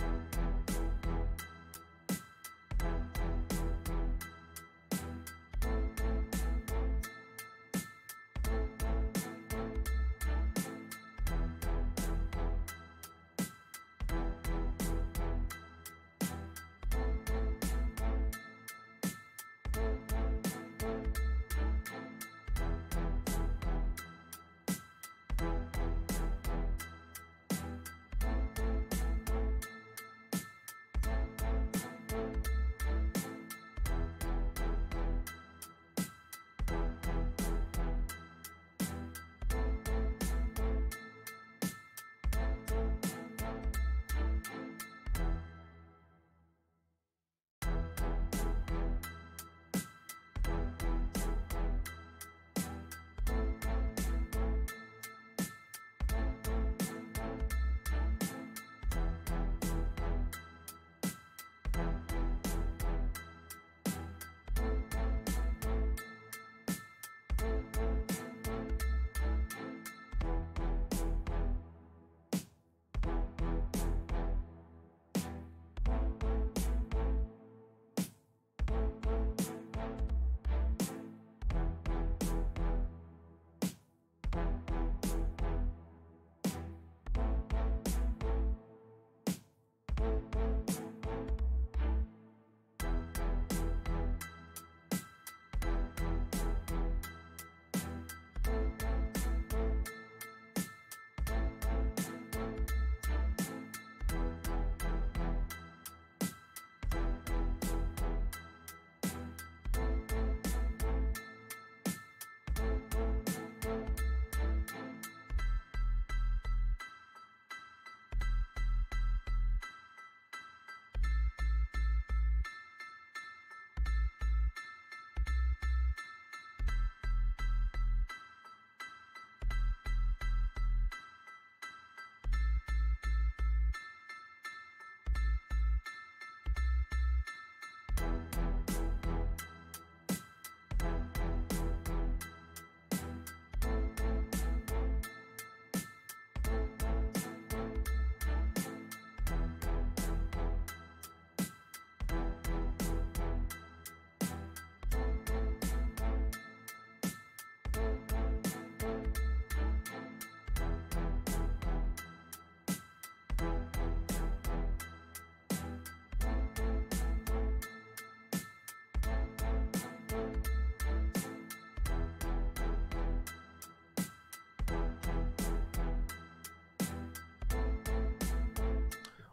you.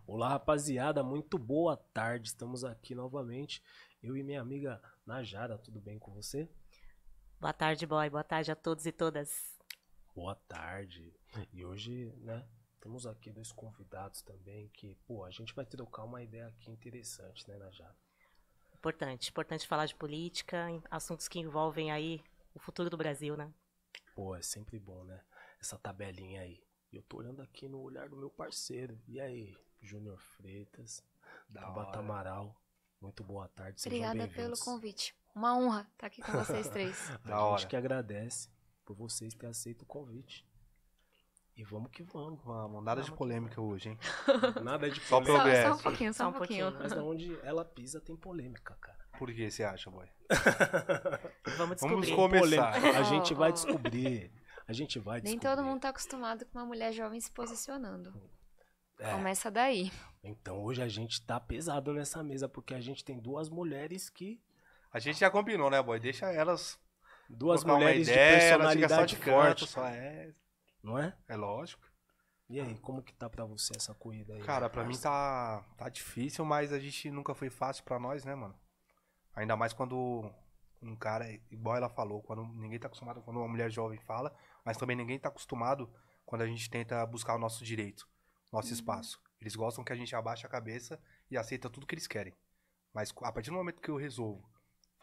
Olá, rapaziada, muito boa tarde. Estamos aqui novamente, eu e minha amiga Najara. Tudo bem com você? Boa tarde, boy. Boa tarde a todos e todas. Boa tarde. E hoje, né, temos aqui dois convidados também que, pô, a gente vai trocar uma ideia aqui interessante, né, Najá? Importante, importante falar de política, assuntos que envolvem aí o futuro do Brasil, né? Pô, é sempre bom, né? Essa tabelinha aí. E Eu tô olhando aqui no olhar do meu parceiro. E aí, Júnior Freitas, da Tabata Amaral. Muito boa tarde, Obrigada pelo convite. Uma honra estar tá aqui com vocês três. da a gente que agradece por vocês terem aceito o convite. E vamos que vamos. Vamos, nada vamos de polêmica que... hoje, hein? Nada de polêmica. Só progresso. Só, só um pouquinho, só, só um, pouquinho. pouquinho. Né? Mas onde ela pisa tem polêmica, cara. Por que você acha, boy? vamos descobrir. Vamos começar. Polêmica. A gente vai descobrir. A gente vai descobrir. Nem todo mundo está acostumado com uma mulher jovem se posicionando. É. Começa daí. Então hoje a gente tá pesado nessa mesa, porque a gente tem duas mulheres que a gente já combinou, né, boy? Deixa elas. Duas mulheres ideia, de personalidade de forte. Só é. Não é? É lógico. E aí, como que tá para você essa corrida aí? Cara, para mim tá, tá difícil, mas a gente nunca foi fácil para nós, né, mano? Ainda mais quando um cara, igual ela falou, quando ninguém tá acostumado, quando uma mulher jovem fala, mas também ninguém tá acostumado quando a gente tenta buscar o nosso direito, nosso uhum. espaço. Eles gostam que a gente abaixe a cabeça e aceita tudo que eles querem. Mas a partir do momento que eu resolvo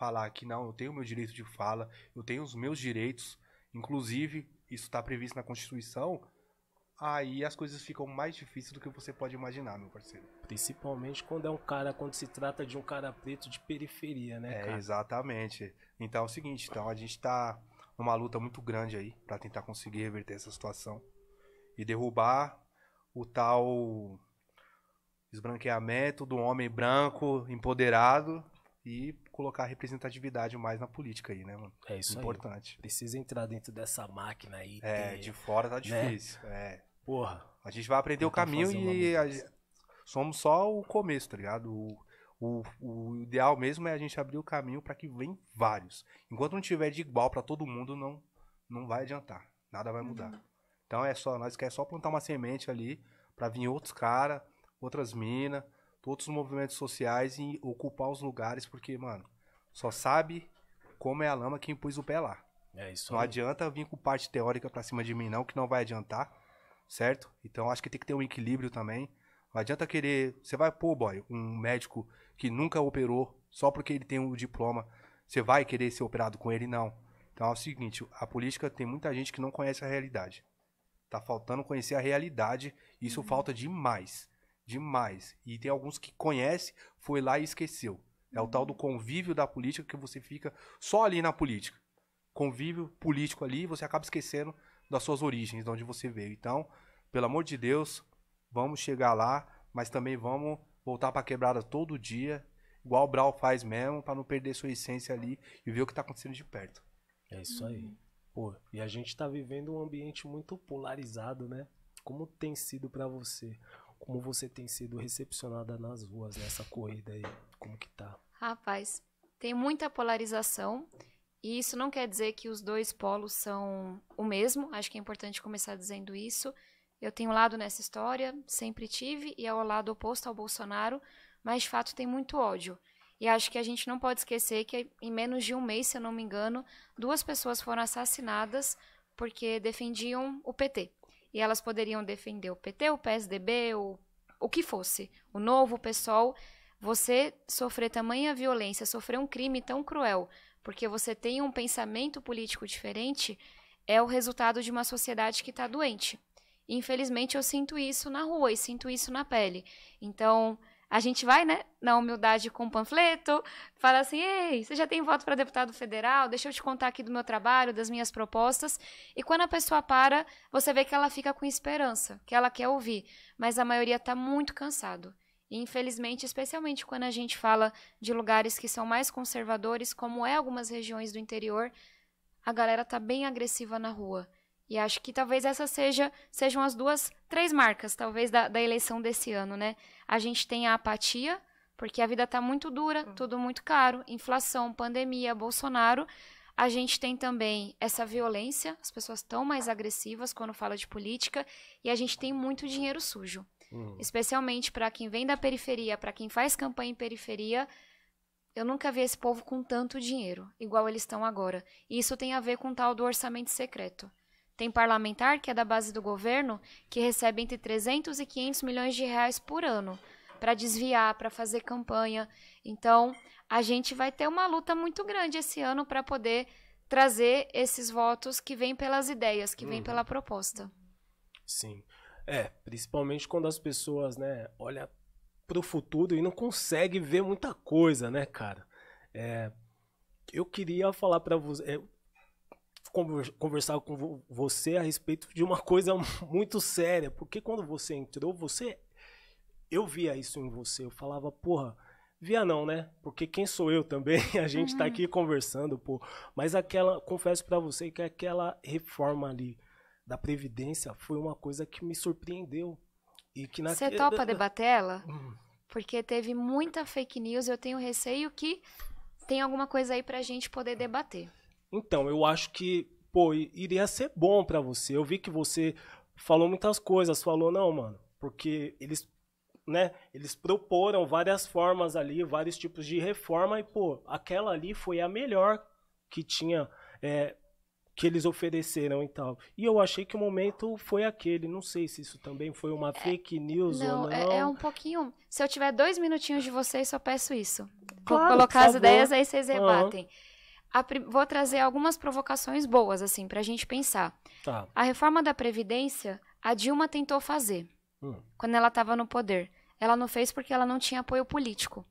falar que não, eu tenho o meu direito de fala, eu tenho os meus direitos, inclusive isso está previsto na Constituição, aí as coisas ficam mais difíceis do que você pode imaginar, meu parceiro. Principalmente quando é um cara, quando se trata de um cara preto de periferia, né? É, exatamente. Então é o seguinte, então a gente tá numa luta muito grande aí para tentar conseguir reverter essa situação e derrubar o tal esbranqueamento do homem branco empoderado e colocar representatividade mais na política aí, né, mano? É isso Importante. Aí. Precisa entrar dentro dessa máquina aí. É, ter... de fora tá né? difícil. Né? É. Porra. A gente vai aprender o caminho e a... somos só o começo, tá ligado? O, o, o ideal mesmo é a gente abrir o caminho para que venham vários. Enquanto não tiver de igual para todo mundo, não, não vai adiantar. Nada vai mudar. Uhum. Então é só, nós queremos só plantar uma semente ali para vir outros cara, outras minas todos os movimentos sociais e ocupar os lugares, porque, mano, só sabe como é a lama quem pôs o pé lá. É isso. Não aí. adianta vir com parte teórica pra cima de mim, não, que não vai adiantar, certo? Então acho que tem que ter um equilíbrio também. Não adianta querer. Você vai, pô, boy, um médico que nunca operou, só porque ele tem o um diploma, você vai querer ser operado com ele? Não. Então é o seguinte: a política tem muita gente que não conhece a realidade. Tá faltando conhecer a realidade, isso uhum. falta demais demais. E tem alguns que conhece, foi lá e esqueceu. É o tal do convívio da política que você fica só ali na política. Convívio político ali, você acaba esquecendo das suas origens, de onde você veio. Então, pelo amor de Deus, vamos chegar lá, mas também vamos voltar para quebrada todo dia, igual o Brau faz mesmo, para não perder sua essência ali e ver o que está acontecendo de perto. É isso aí. Pô, e a gente está vivendo um ambiente muito polarizado, né? Como tem sido para você? Como você tem sido recepcionada nas ruas nessa corrida aí? Como que tá? Rapaz, tem muita polarização. E isso não quer dizer que os dois polos são o mesmo. Acho que é importante começar dizendo isso. Eu tenho um lado nessa história, sempre tive, e é o lado oposto ao Bolsonaro, mas de fato tem muito ódio. E acho que a gente não pode esquecer que em menos de um mês, se eu não me engano, duas pessoas foram assassinadas porque defendiam o PT e elas poderiam defender o PT, o PSDB, o, o que fosse, o novo, pessoal. Você sofrer tamanha violência, sofrer um crime tão cruel, porque você tem um pensamento político diferente, é o resultado de uma sociedade que está doente. Infelizmente, eu sinto isso na rua e sinto isso na pele. Então, a gente vai, né, na humildade com o panfleto, fala assim: ei, você já tem voto para deputado federal? Deixa eu te contar aqui do meu trabalho, das minhas propostas. E quando a pessoa para, você vê que ela fica com esperança, que ela quer ouvir. Mas a maioria está muito cansado. E, infelizmente, especialmente quando a gente fala de lugares que são mais conservadores, como é algumas regiões do interior, a galera tá bem agressiva na rua. E acho que talvez essas seja, sejam as duas, três marcas, talvez, da, da eleição desse ano, né? a gente tem a apatia, porque a vida está muito dura, hum. tudo muito caro, inflação, pandemia, Bolsonaro. A gente tem também essa violência, as pessoas estão mais agressivas quando fala de política, e a gente tem muito dinheiro sujo. Uhum. Especialmente para quem vem da periferia, para quem faz campanha em periferia, eu nunca vi esse povo com tanto dinheiro, igual eles estão agora. E isso tem a ver com o tal do orçamento secreto. Tem parlamentar que é da base do governo que recebe entre 300 e 500 milhões de reais por ano para desviar, para fazer campanha. Então, a gente vai ter uma luta muito grande esse ano para poder trazer esses votos que vêm pelas ideias, que vêm uhum. pela proposta. Sim. É, principalmente quando as pessoas, né, olham pro futuro e não conseguem ver muita coisa, né, cara? É, eu queria falar para você, é, conversar com você a respeito de uma coisa muito séria, porque quando você entrou, você eu via isso em você, eu falava, porra, via não, né? Porque quem sou eu também? A gente tá uhum. tá aqui conversando, pô. Mas aquela, confesso para você que aquela reforma ali da previdência foi uma coisa que me surpreendeu e que na Você topa debater ela? Hum. Porque teve muita fake news, eu tenho receio que tem alguma coisa aí pra gente poder ah. debater. Então, eu acho que, pô, iria ser bom para você. Eu vi que você falou muitas coisas, falou, não, mano, porque eles, né, eles proporam várias formas ali, vários tipos de reforma, e, pô, aquela ali foi a melhor que tinha, é, que eles ofereceram e tal. E eu achei que o momento foi aquele. Não sei se isso também foi uma é, fake news não, ou não. É, é um pouquinho. Se eu tiver dois minutinhos de vocês, só peço isso. Claro, Vou colocar as ideias, aí vocês rebatem. Uhum vou trazer algumas provocações boas, assim, para a gente pensar. Tá. A reforma da Previdência, a Dilma tentou fazer hum. quando ela estava no poder. Ela não fez porque ela não tinha apoio político.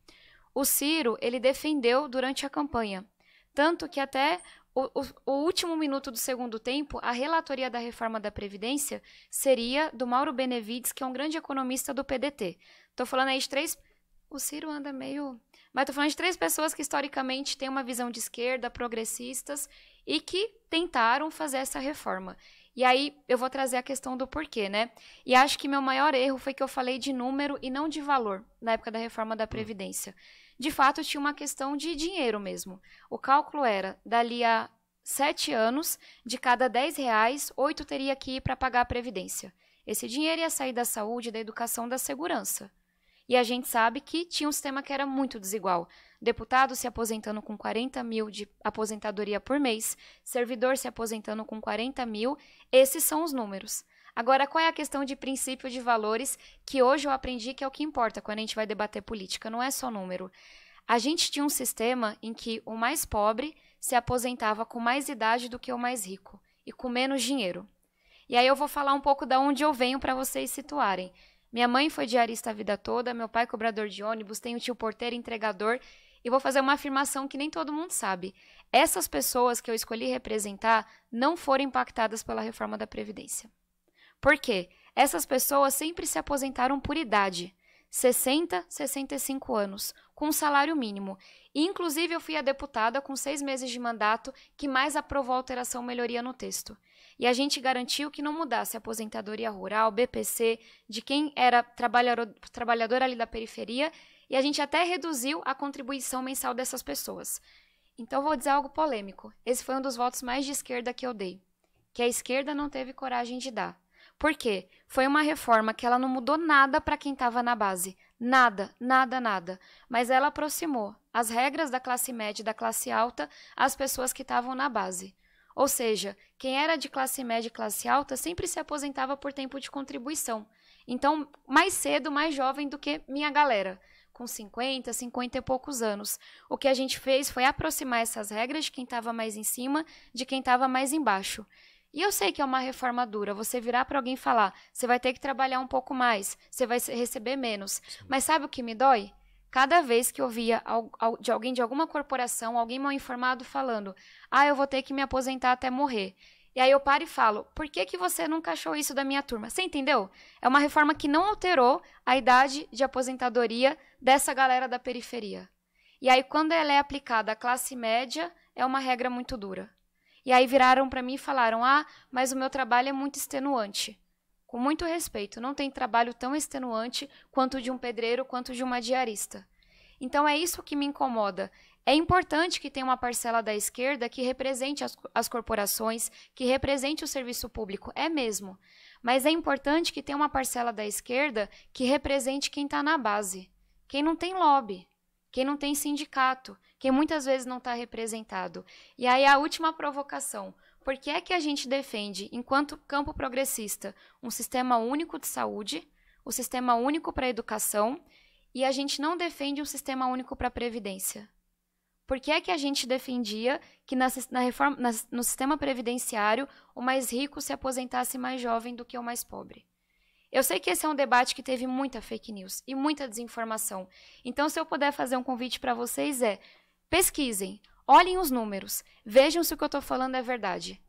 O Ciro, ele defendeu durante a campanha. Tanto que até o, o, o último minuto do segundo tempo, a relatoria da reforma da Previdência seria do Mauro Benevides, que é um grande economista do PDT. Estou falando aí de três o Ciro anda meio. Mas tô falando de três pessoas que historicamente têm uma visão de esquerda, progressistas, e que tentaram fazer essa reforma. E aí eu vou trazer a questão do porquê, né? E acho que meu maior erro foi que eu falei de número e não de valor na época da reforma da hum. Previdência. De fato, tinha uma questão de dinheiro mesmo. O cálculo era, dali a sete anos, de cada dez reais, oito teria que ir para pagar a Previdência. Esse dinheiro ia sair da saúde, da educação, da segurança. E a gente sabe que tinha um sistema que era muito desigual. Deputado se aposentando com 40 mil de aposentadoria por mês, servidor se aposentando com 40 mil, esses são os números. Agora, qual é a questão de princípio de valores que hoje eu aprendi que é o que importa quando a gente vai debater política? Não é só número. A gente tinha um sistema em que o mais pobre se aposentava com mais idade do que o mais rico e com menos dinheiro. E aí eu vou falar um pouco da onde eu venho para vocês situarem. Minha mãe foi diarista a vida toda, meu pai cobrador de ônibus, tenho tio porteiro, entregador. E vou fazer uma afirmação que nem todo mundo sabe. Essas pessoas que eu escolhi representar não foram impactadas pela reforma da Previdência. Por quê? Essas pessoas sempre se aposentaram por idade. 60, 65 anos com salário mínimo. E, inclusive, eu fui a deputada com seis meses de mandato que mais aprovou alteração melhoria no texto. E a gente garantiu que não mudasse a aposentadoria rural, BPC, de quem era trabalhador, trabalhador ali da periferia, e a gente até reduziu a contribuição mensal dessas pessoas. Então, vou dizer algo polêmico. Esse foi um dos votos mais de esquerda que eu dei, que a esquerda não teve coragem de dar por quê? Foi uma reforma que ela não mudou nada para quem estava na base. Nada, nada, nada. Mas ela aproximou as regras da classe média e da classe alta às pessoas que estavam na base. Ou seja, quem era de classe média e classe alta sempre se aposentava por tempo de contribuição. Então, mais cedo, mais jovem do que minha galera, com 50, 50 e poucos anos. O que a gente fez foi aproximar essas regras de quem estava mais em cima de quem estava mais embaixo. E eu sei que é uma reforma dura, você virar para alguém falar, você vai ter que trabalhar um pouco mais, você vai receber menos. Sim. Mas sabe o que me dói? Cada vez que eu via de alguém de alguma corporação, alguém mal informado falando: "Ah, eu vou ter que me aposentar até morrer". E aí eu paro e falo: "Por que que você nunca achou isso da minha turma?". Você entendeu? É uma reforma que não alterou a idade de aposentadoria dessa galera da periferia. E aí quando ela é aplicada à classe média, é uma regra muito dura. E aí viraram para mim e falaram: "Ah, mas o meu trabalho é muito extenuante". Com muito respeito, não tem trabalho tão extenuante quanto de um pedreiro, quanto de uma diarista. Então é isso que me incomoda. É importante que tenha uma parcela da esquerda que represente as, as corporações, que represente o serviço público, é mesmo. Mas é importante que tenha uma parcela da esquerda que represente quem está na base, quem não tem lobby, quem não tem sindicato, que muitas vezes não está representado. E aí a última provocação. Por que é que a gente defende, enquanto campo progressista, um sistema único de saúde, o um sistema único para a educação, e a gente não defende um sistema único para a previdência? Por que é que a gente defendia que na, na reforma, na, no sistema previdenciário o mais rico se aposentasse mais jovem do que o mais pobre? Eu sei que esse é um debate que teve muita fake news e muita desinformação. Então, se eu puder fazer um convite para vocês é: Pesquisem, olhem os números, vejam se o que eu estou falando é verdade.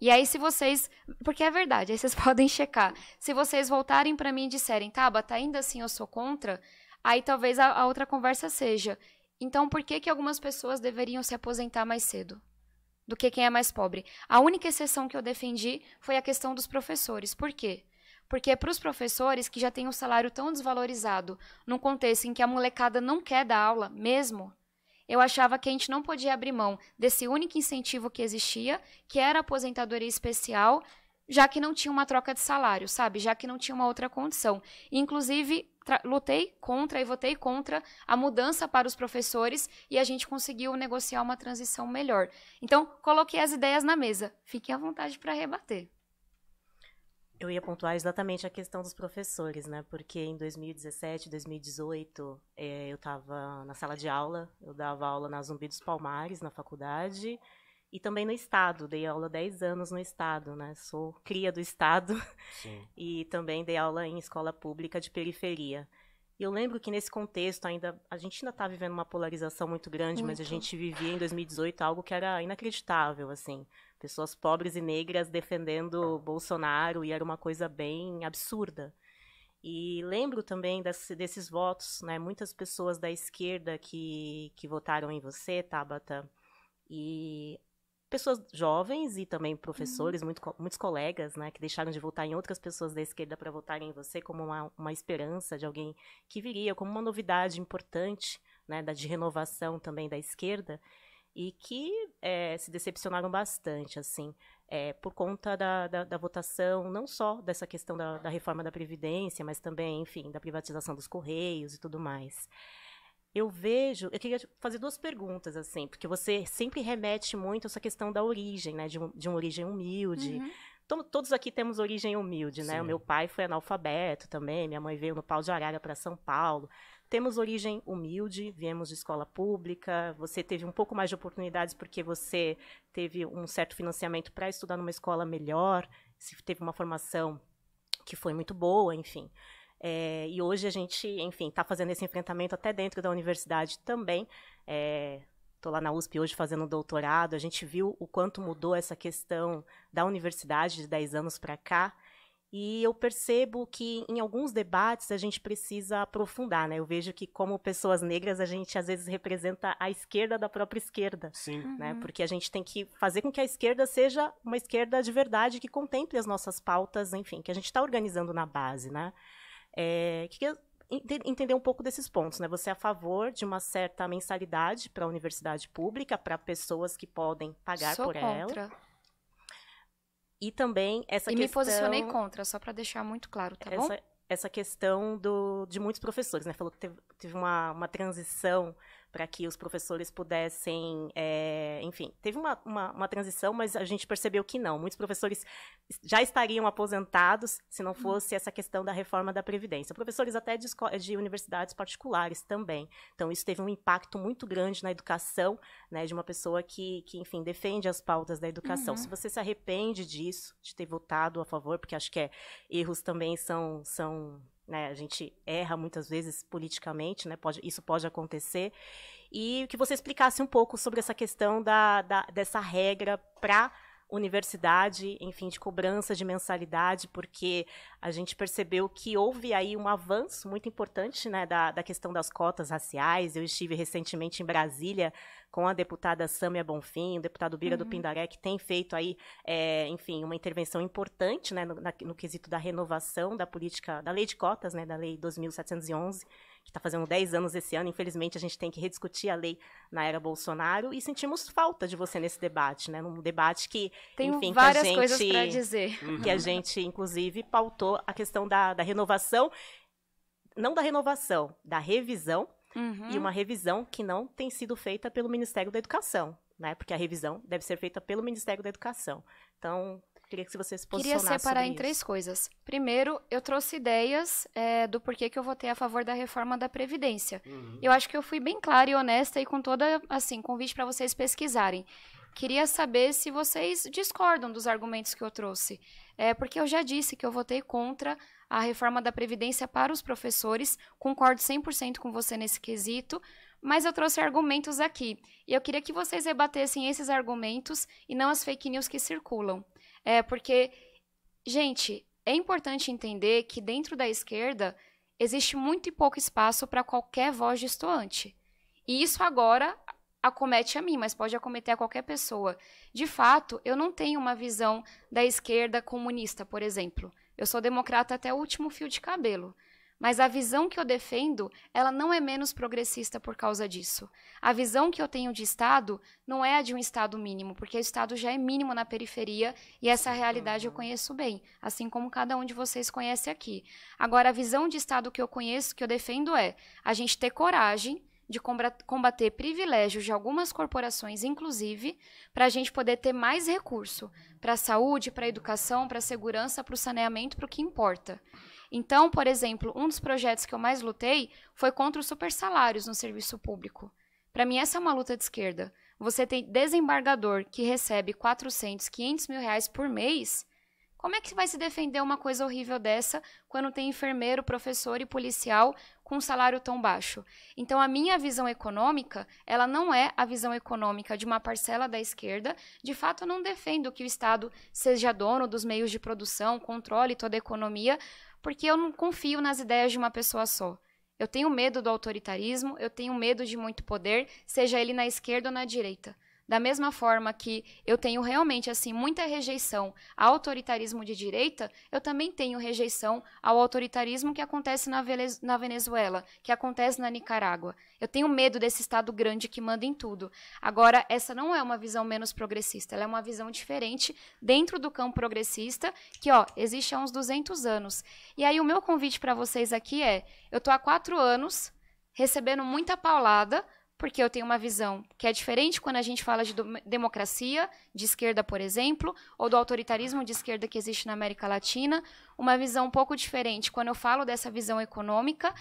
E aí, se vocês. Porque é verdade, aí vocês podem checar. Se vocês voltarem para mim e disserem, Tabata, tá ainda assim eu sou contra, aí talvez a, a outra conversa seja. Então, por que, que algumas pessoas deveriam se aposentar mais cedo do que quem é mais pobre? A única exceção que eu defendi foi a questão dos professores. Por quê? Porque é para os professores que já têm um salário tão desvalorizado, num contexto em que a molecada não quer dar aula mesmo, eu achava que a gente não podia abrir mão desse único incentivo que existia, que era a aposentadoria especial, já que não tinha uma troca de salário, sabe? Já que não tinha uma outra condição. Inclusive, lutei contra e votei contra a mudança para os professores e a gente conseguiu negociar uma transição melhor. Então, coloquei as ideias na mesa. Fiquem à vontade para rebater. Eu ia pontuar exatamente a questão dos professores, né? Porque em 2017, 2018, é, eu estava na sala de aula, eu dava aula na Zumbi dos Palmares, na faculdade, e também no Estado. Dei aula 10 anos no Estado, né? Sou cria do Estado. Sim. E também dei aula em escola pública de periferia. E eu lembro que nesse contexto ainda a gente ainda está vivendo uma polarização muito grande, muito. mas a gente vivia em 2018 algo que era inacreditável, assim. Pessoas pobres e negras defendendo Bolsonaro e era uma coisa bem absurda. E lembro também desse, desses votos, né? Muitas pessoas da esquerda que, que votaram em você, Tabata, e pessoas jovens e também professores, uhum. muito, muitos colegas, né, que deixaram de votar em outras pessoas da esquerda para votarem em você como uma, uma esperança de alguém que viria, como uma novidade importante, né, da, de renovação também da esquerda e que é, se decepcionaram bastante, assim, é, por conta da, da, da, votação, não só dessa questão da, da, reforma da Previdência, mas também, enfim, da privatização dos Correios e tudo mais. Eu vejo, eu queria fazer duas perguntas, assim, porque você sempre remete muito a essa questão da origem, né, de, um, de uma origem humilde. Uhum. todos aqui temos origem humilde, né? Sim. O meu pai foi analfabeto também, minha mãe veio no pau de arara para São Paulo. Temos origem humilde, viemos de escola pública, você teve um pouco mais de oportunidades porque você teve um certo financiamento para estudar numa escola melhor, se teve uma formação que foi muito boa, enfim. É, e hoje a gente, enfim, está fazendo esse enfrentamento até dentro da universidade também. Estou eh, é, lá na USP hoje fazendo doutorado. A gente viu o quanto mudou essa questão da universidade de 10 anos para cá. E eu percebo que em alguns debates a gente precisa aprofundar, né? Eu vejo que como pessoas negras a gente às vezes representa a esquerda da própria esquerda, Sim. né? Uhum. Porque a gente tem que fazer com que a esquerda seja uma esquerda de verdade que contemple as nossas pautas, enfim, que a gente está organizando na base, né? É, que, entender um pouco desses pontos, né? Você é a favor de uma certa mensalidade para a universidade pública, para pessoas que podem pagar Sou por contra. ela? E também essa e questão... E me posicionei contra, só para deixar muito claro, tá essa, bom? Essa questão do, de muitos professores, né? Falou que teve, teve uma, uma transição para que os professores pudessem, é, enfim, teve uma, uma, uma, transição, mas a gente percebeu que não. Muitos professores já estariam aposentados se não uhum. fosse essa questão da reforma da Previdência. Professores até de, de universidades particulares também. Então, isso teve um impacto muito grande na educação, né, de uma pessoa que, que enfim, defende as pautas da educação. Uhum. Se você se arrepende disso, de ter votado a favor, porque acho que é, erros também são, são né? A gente erra muitas vezes politicamente, né? pode, isso pode acontecer. E que você explicasse um pouco sobre essa questão da, da dessa regra para universidade, enfim, de cobrança de mensalidade, porque a gente percebeu que houve aí um avanço muito importante né, da, da questão das cotas raciais. Eu estive recentemente em Brasília com a deputada Sâmia Bonfim, o deputado Bira uhum. do Pindaré, que tem feito aí, é, enfim, uma intervenção importante né, no, na, no quesito da renovação da política, da lei de cotas, né, da lei 2711 que está fazendo 10 anos esse ano. Infelizmente, a gente tem que rediscutir a lei na era Bolsonaro e sentimos falta de você nesse debate, né? Num debate que, tem enfim, várias que a gente, coisas para dizer. Que a gente, inclusive, pautou a questão da, da renovação, não da renovação, da revisão, uhum. e uma revisão que não tem sido feita pelo Ministério da Educação, né? Porque a revisão deve ser feita pelo Ministério da Educação. Então, queria que você se posicionasse Queria separar em isso. três coisas. Primeiro, eu trouxe ideias é, do porquê que eu votei a favor da reforma da Previdência. Uhum. Eu acho que eu fui bem clara e honesta e com toda, assim, convite para vocês pesquisarem. Queria saber se vocês discordam dos argumentos que eu trouxe. É, porque eu já disse que eu votei contra a reforma da Previdência para os professores, concordo 100% com você nesse quesito, mas eu trouxe argumentos aqui. E eu queria que vocês rebatessem esses argumentos e não as fake news que circulam. É, porque, gente, é importante entender que dentro da esquerda existe muito e pouco espaço para qualquer voz distoante. E isso agora acomete a mim, mas pode acometer a qualquer pessoa. De fato, eu não tenho uma visão da esquerda comunista, por exemplo. Eu sou democrata até o último fio de cabelo. Mas a visão que eu defendo, ela não é menos progressista por causa disso. A visão que eu tenho de Estado não é a de um Estado mínimo, porque o Estado já é mínimo na periferia e essa realidade eu uhum. conheço bem, assim como cada um de vocês conhece aqui. Agora, a visão de Estado que eu conheço, que eu defendo, é a gente ter coragem de combater privilégios de algumas corporações, inclusive, para a gente poder ter mais recurso para a saúde, para a educação, para a segurança, para o saneamento, para o que importa. Então, por exemplo, um dos projetos que eu mais lutei foi contra os supersalários no serviço público. Para mim, essa é uma luta de esquerda. Você tem desembargador que recebe 400, 500 mil reais por mês. Como é que vai se defender uma coisa horrível dessa quando tem enfermeiro, professor e policial com um salário tão baixo? Então, a minha visão econômica, ela não é a visão econômica de uma parcela da esquerda. De fato, eu não defendo que o Estado seja dono dos meios de produção, controle toda a economia, porque eu não confio nas ideias de uma pessoa só. Eu tenho medo do autoritarismo, eu tenho medo de muito poder, seja ele na esquerda ou na direita. Da mesma forma que eu tenho realmente assim muita rejeição ao autoritarismo de direita, eu também tenho rejeição ao autoritarismo que acontece na Venezuela, que acontece na Nicarágua. Eu tenho medo desse Estado grande que manda em tudo. Agora, essa não é uma visão menos progressista, ela é uma visão diferente dentro do campo progressista, que ó, existe há uns 200 anos. E aí, o meu convite para vocês aqui é: eu estou há quatro anos recebendo muita paulada porque eu tenho uma visão que é diferente quando a gente fala de democracia de esquerda, por exemplo, ou do autoritarismo de esquerda que existe na América Latina, uma visão um pouco diferente quando eu falo dessa visão econômica,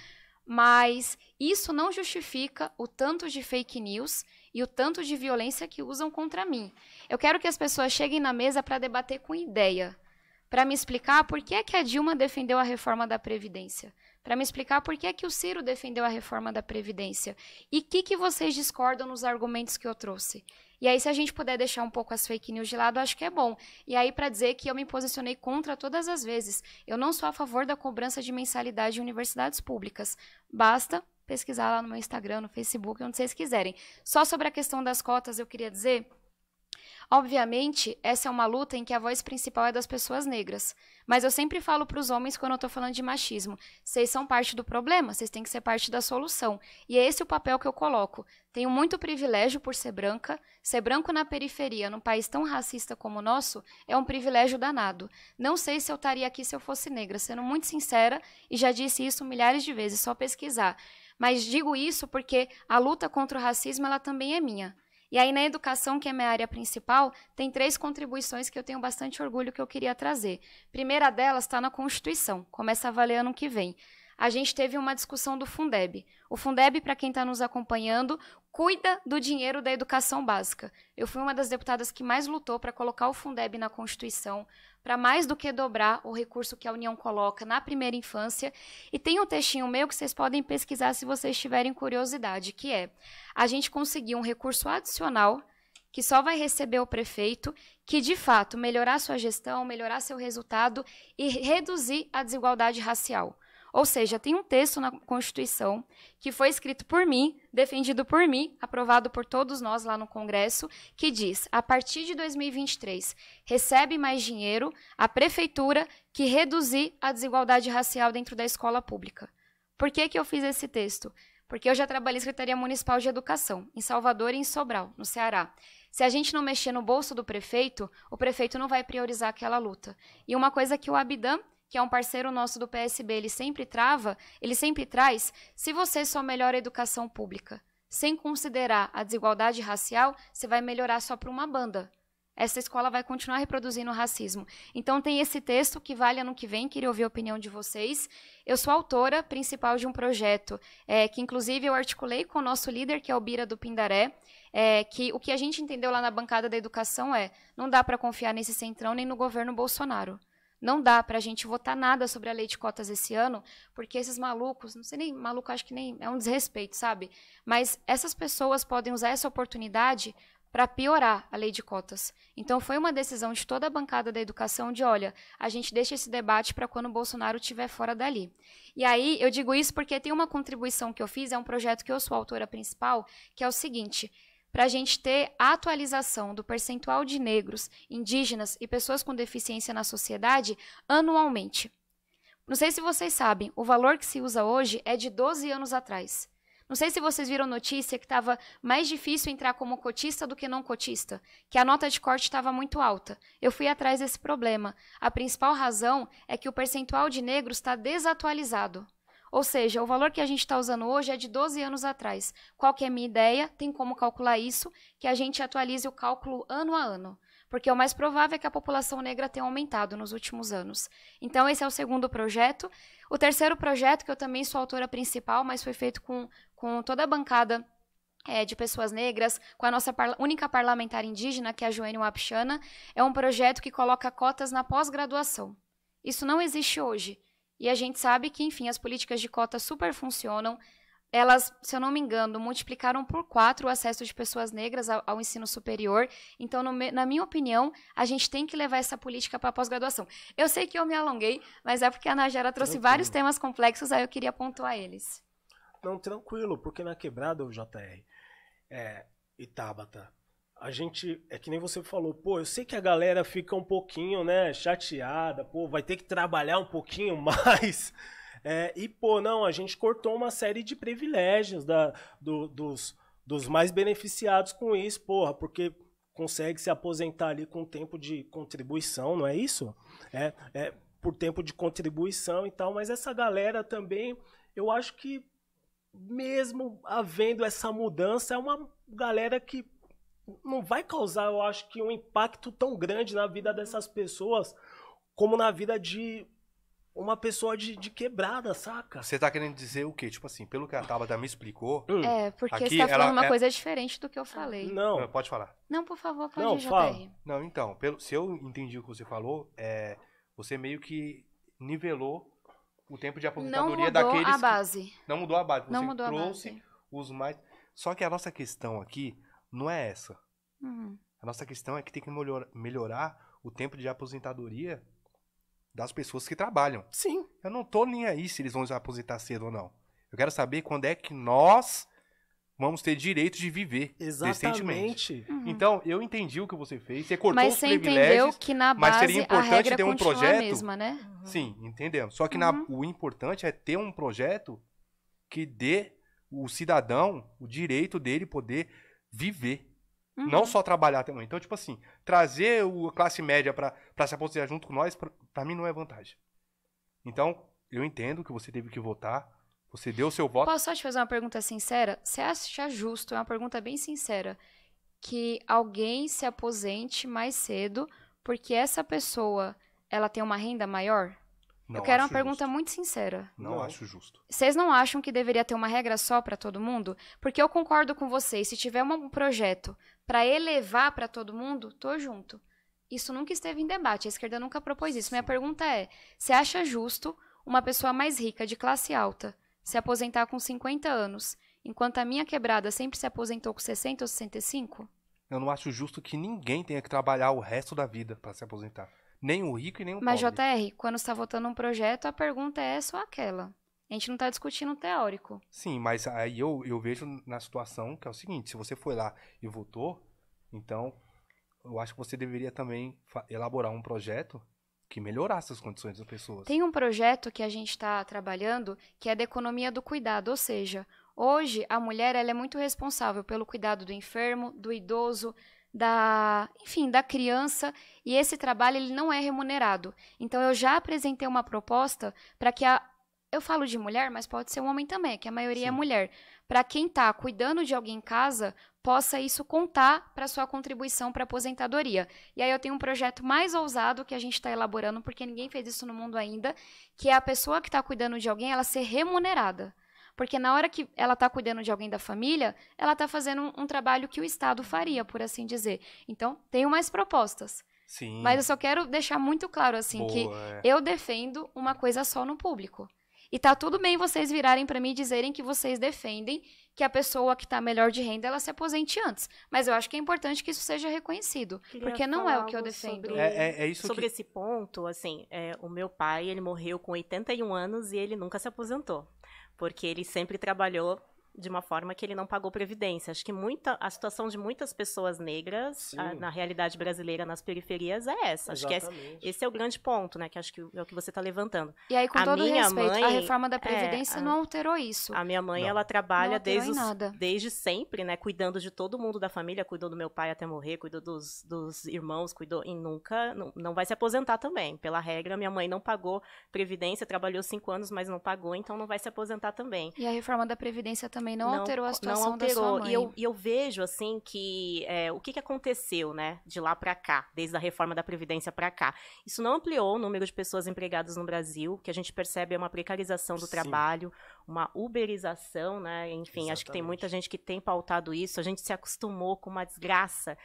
mas isso não justifica o tanto de fake news e o tanto de violência que usam contra mim. Eu quero que as pessoas cheguem na mesa para debater com ideia, para me explicar por que é que a Dilma defendeu a reforma da previdência para me explicar por que, é que o Ciro defendeu a reforma da Previdência e o que, que vocês discordam nos argumentos que eu trouxe. E aí, se a gente puder deixar um pouco as fake news de lado, acho que é bom. E aí, para dizer que eu me posicionei contra todas as vezes, eu não sou a favor da cobrança de mensalidade em universidades públicas. Basta pesquisar lá no meu Instagram, no Facebook, onde vocês quiserem. Só sobre a questão das cotas, eu queria dizer Obviamente, essa é uma luta em que a voz principal é das pessoas negras. Mas eu sempre falo para os homens quando eu estou falando de machismo: vocês são parte do problema, vocês têm que ser parte da solução. E é esse o papel que eu coloco. Tenho muito privilégio por ser branca. Ser branco na periferia, num país tão racista como o nosso, é um privilégio danado. Não sei se eu estaria aqui se eu fosse negra, sendo muito sincera, e já disse isso milhares de vezes, só pesquisar. Mas digo isso porque a luta contra o racismo ela também é minha. E aí, na educação, que é minha área principal, tem três contribuições que eu tenho bastante orgulho que eu queria trazer. primeira delas está na Constituição, começa a valer ano que vem. A gente teve uma discussão do Fundeb. O Fundeb, para quem está nos acompanhando, cuida do dinheiro da educação básica. Eu fui uma das deputadas que mais lutou para colocar o Fundeb na Constituição, para mais do que dobrar o recurso que a União coloca na primeira infância. E tem um textinho meu que vocês podem pesquisar se vocês tiverem curiosidade, que é: a gente conseguiu um recurso adicional que só vai receber o prefeito que de fato melhorar sua gestão, melhorar seu resultado e reduzir a desigualdade racial. Ou seja, tem um texto na Constituição que foi escrito por mim, defendido por mim, aprovado por todos nós lá no Congresso, que diz: a partir de 2023, recebe mais dinheiro a prefeitura que reduzir a desigualdade racial dentro da escola pública. Por que, que eu fiz esse texto? Porque eu já trabalhei na Secretaria Municipal de Educação, em Salvador e em Sobral, no Ceará. Se a gente não mexer no bolso do prefeito, o prefeito não vai priorizar aquela luta. E uma coisa que o Abidam que é um parceiro nosso do PSB, ele sempre trava, ele sempre traz, se você só melhora a educação pública, sem considerar a desigualdade racial, você vai melhorar só para uma banda. Essa escola vai continuar reproduzindo o racismo. Então tem esse texto que vale ano que vem, queria ouvir a opinião de vocês. Eu sou autora principal de um projeto é, que, inclusive, eu articulei com o nosso líder, que é o Bira do Pindaré, é, que o que a gente entendeu lá na bancada da educação é não dá para confiar nesse centrão nem no governo Bolsonaro. Não dá para a gente votar nada sobre a lei de cotas esse ano, porque esses malucos, não sei nem, maluco acho que nem é um desrespeito, sabe? Mas essas pessoas podem usar essa oportunidade para piorar a lei de cotas. Então foi uma decisão de toda a bancada da educação de, olha, a gente deixa esse debate para quando o Bolsonaro estiver fora dali. E aí eu digo isso porque tem uma contribuição que eu fiz, é um projeto que eu sou autora principal, que é o seguinte, para a gente ter a atualização do percentual de negros, indígenas e pessoas com deficiência na sociedade anualmente. Não sei se vocês sabem, o valor que se usa hoje é de 12 anos atrás. Não sei se vocês viram notícia que estava mais difícil entrar como cotista do que não cotista, que a nota de corte estava muito alta. Eu fui atrás desse problema. A principal razão é que o percentual de negros está desatualizado. Ou seja, o valor que a gente está usando hoje é de 12 anos atrás. Qual que é a minha ideia? Tem como calcular isso, que a gente atualize o cálculo ano a ano. Porque o mais provável é que a população negra tenha aumentado nos últimos anos. Então, esse é o segundo projeto. O terceiro projeto, que eu também sou autora principal, mas foi feito com, com toda a bancada é, de pessoas negras, com a nossa parla única parlamentar indígena, que é a Joênia Wapchana, é um projeto que coloca cotas na pós-graduação. Isso não existe hoje. E a gente sabe que, enfim, as políticas de cota super funcionam. Elas, se eu não me engano, multiplicaram por quatro o acesso de pessoas negras ao, ao ensino superior. Então, no, na minha opinião, a gente tem que levar essa política para a pós-graduação. Eu sei que eu me alonguei, mas é porque a Najara trouxe tranquilo. vários temas complexos, aí eu queria pontuar eles. Não, tranquilo, porque na quebrada, o JR é, e Tabata, a gente, é que nem você falou, pô, eu sei que a galera fica um pouquinho, né, chateada, pô, vai ter que trabalhar um pouquinho mais. É, e, pô, não, a gente cortou uma série de privilégios da, do, dos, dos mais beneficiados com isso, porra, porque consegue se aposentar ali com tempo de contribuição, não é isso? É, é por tempo de contribuição e tal, mas essa galera também, eu acho que mesmo havendo essa mudança, é uma galera que não vai causar, eu acho que um impacto tão grande na vida dessas pessoas como na vida de uma pessoa de, de quebrada, saca? Você tá querendo dizer o quê? Tipo assim, pelo que a Tabata me explicou. Hum. É, porque aqui, você tá falando ela, uma é... coisa diferente do que eu falei. Não. não. Ah, pode falar. Não, por favor, pode não, ir, tá fala. Não, então, pelo, se eu entendi o que você falou, é, você meio que nivelou o tempo de aposentadoria daqueles. Não mudou a base. Que, não mudou a base. Você não mudou trouxe a base. os mais. Só que a nossa questão aqui não é essa. Uhum. A nossa questão é que tem que melhor, melhorar o tempo de aposentadoria das pessoas que trabalham. Sim. Eu não tô nem aí se eles vão se aposentar cedo ou não. Eu quero saber quando é que nós vamos ter direito de viver Exatamente. Uhum. Então, eu entendi o que você fez, você cortou mas os você privilégios, entendeu que na base mas seria importante ter um projeto. Mesma, né? Uhum. Sim, entendemos. Só que uhum. na, o importante é ter um projeto que dê o cidadão o direito dele poder viver. Uhum. Não só trabalhar também. Então, tipo assim, trazer a classe média para se aposentar junto com nós, para mim não é vantagem. Então, eu entendo que você teve que votar, você deu o seu voto. Posso só te fazer uma pergunta sincera? Você acha justo, é uma pergunta bem sincera, que alguém se aposente mais cedo porque essa pessoa, ela tem uma renda maior? Não eu quero uma pergunta justo. muito sincera. Não, não, acho justo. Vocês não acham que deveria ter uma regra só para todo mundo? Porque eu concordo com vocês, se tiver um projeto para elevar para todo mundo, tô junto. Isso nunca esteve em debate, a esquerda nunca propôs isso. Sim. Minha pergunta é: você acha justo uma pessoa mais rica de classe alta se aposentar com 50 anos, enquanto a minha quebrada sempre se aposentou com 60 ou 65? Eu não acho justo que ninguém tenha que trabalhar o resto da vida para se aposentar. Nem o rico e nem o Mas, pobre. Mas, JR, quando está votando um projeto, a pergunta é só aquela. A gente não está discutindo teórico. Sim, mas aí eu, eu vejo na situação que é o seguinte: se você foi lá e votou, então eu acho que você deveria também elaborar um projeto que melhorasse as condições das pessoas. Tem um projeto que a gente está trabalhando que é da economia do cuidado, ou seja, hoje a mulher ela é muito responsável pelo cuidado do enfermo, do idoso, da, enfim, da criança e esse trabalho ele não é remunerado. Então eu já apresentei uma proposta para que a eu falo de mulher, mas pode ser um homem também, que a maioria é Sim. é mulher. Para quem está cuidando de alguém em casa, possa isso contar para sua contribuição para aposentadoria. E aí eu tenho um projeto mais ousado que a gente está elaborando, porque ninguém fez isso no mundo ainda, que é a pessoa que está cuidando de alguém, ela ser remunerada. Porque na hora que ela está cuidando de alguém da família, ela está fazendo um, um, trabalho que o Estado faria, por assim dizer. Então, tenho mais propostas. Sim. Mas eu só quero deixar muito claro, assim, Boa. que é. eu defendo uma coisa só no público. E tá tudo bem vocês virarem para mim e dizerem que vocês defendem que a pessoa que está melhor de renda ela se aposente antes. Mas eu acho que é importante que isso seja reconhecido, Queria porque não é o que eu defendo. Sobre, é, é, é sobre que... esse ponto, assim, é, o meu pai ele morreu com 81 anos e ele nunca se aposentou porque ele sempre trabalhou de uma forma que ele não pagou previdência. Acho que muita, a situação de muitas pessoas negras a, na realidade brasileira nas periferias é essa. Exatamente. Acho que esse, é o grande ponto, né? Que acho que é o que você está levantando. E aí, com a todo minha respeito, mãe, a reforma da é, previdência é, a, não alterou isso. A minha mãe, não. ela trabalha desde, os, desde sempre, né? Cuidando de todo mundo da família, cuidou do meu pai até morrer, cuidou dos, dos irmãos, cuidou e nunca não, não vai se aposentar também. Pela regra, minha mãe não pagou previdência, trabalhou cinco anos, mas não pagou, então não vai se aposentar também. E a reforma da previdência também também não, não alterou a situação não alterou. da sua mãe. E eu, e eu vejo, assim, que é, o que, que aconteceu, né, de lá para cá, desde a reforma da Previdência para cá. Isso não ampliou o número de pessoas empregadas no Brasil, que a gente percebe é uma precarização do Sim. trabalho, uma uberização, né, enfim, Exatamente. acho que tem muita gente que tem pautado isso, a gente se acostumou com uma desgraça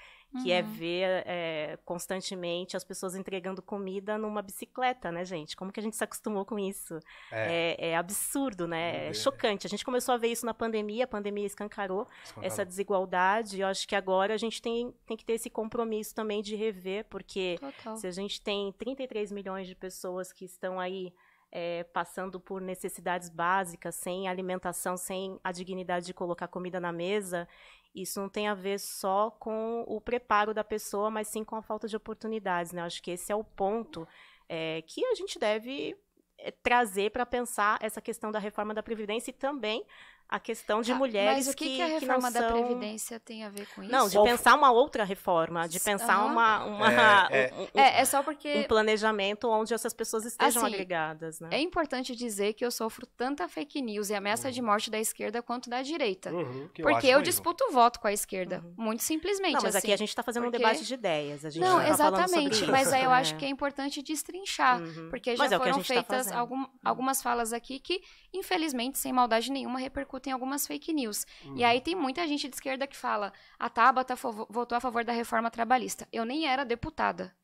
que é uhum. é ver é, constantemente as pessoas entregando comida numa bicicleta, né, gente? Como que a gente se acostumou com isso? É, é, é absurdo, né? É chocante. A gente começou a ver isso na pandemia, a pandemia escancarou, escancarou. essa desigualdade. Eu acho que agora a gente tem, tem que ter esse compromisso também de rever, porque Total. se a gente tem 33 milhões de pessoas que estão aí. É, passando por necessidades básicas, sem alimentação, sem a dignidade de colocar comida na mesa, isso não tem a ver só com o preparo da pessoa, mas sim com a falta de oportunidades, né? Acho que esse é o ponto é, que a gente deve eh, trazer para pensar essa questão da reforma da Previdência e também a questão de ah, mulheres mas o que, que, que a reforma que são... da previdência tem a ver com isso? Não, de pensar uma outra reforma, de pensar uma, uma é, é. um, é. Um, é, é, só porque um planejamento onde essas pessoas estejam assim, agregadas, né? É importante dizer que eu sofro tanta fake news e ameaça uhum. de morte da esquerda quanto da direita, uhum, eu porque eu, mesmo. disputo o voto com a esquerda, uhum. muito simplesmente. Não, mas assim, aqui a assim, gente está fazendo porque... um debate de ideias, a gente não, não tá exatamente. Isso, mas aí eu é. acho que é importante destrinchar, uhum. porque já é foram tá feitas tá algum, uhum. algumas falas aqui que, infelizmente, sem maldade nenhuma, repercutem tem algumas fake news. Uhum. E aí tem muita gente de esquerda que fala: a Tabata votou a favor da reforma trabalhista. Eu nem era deputada.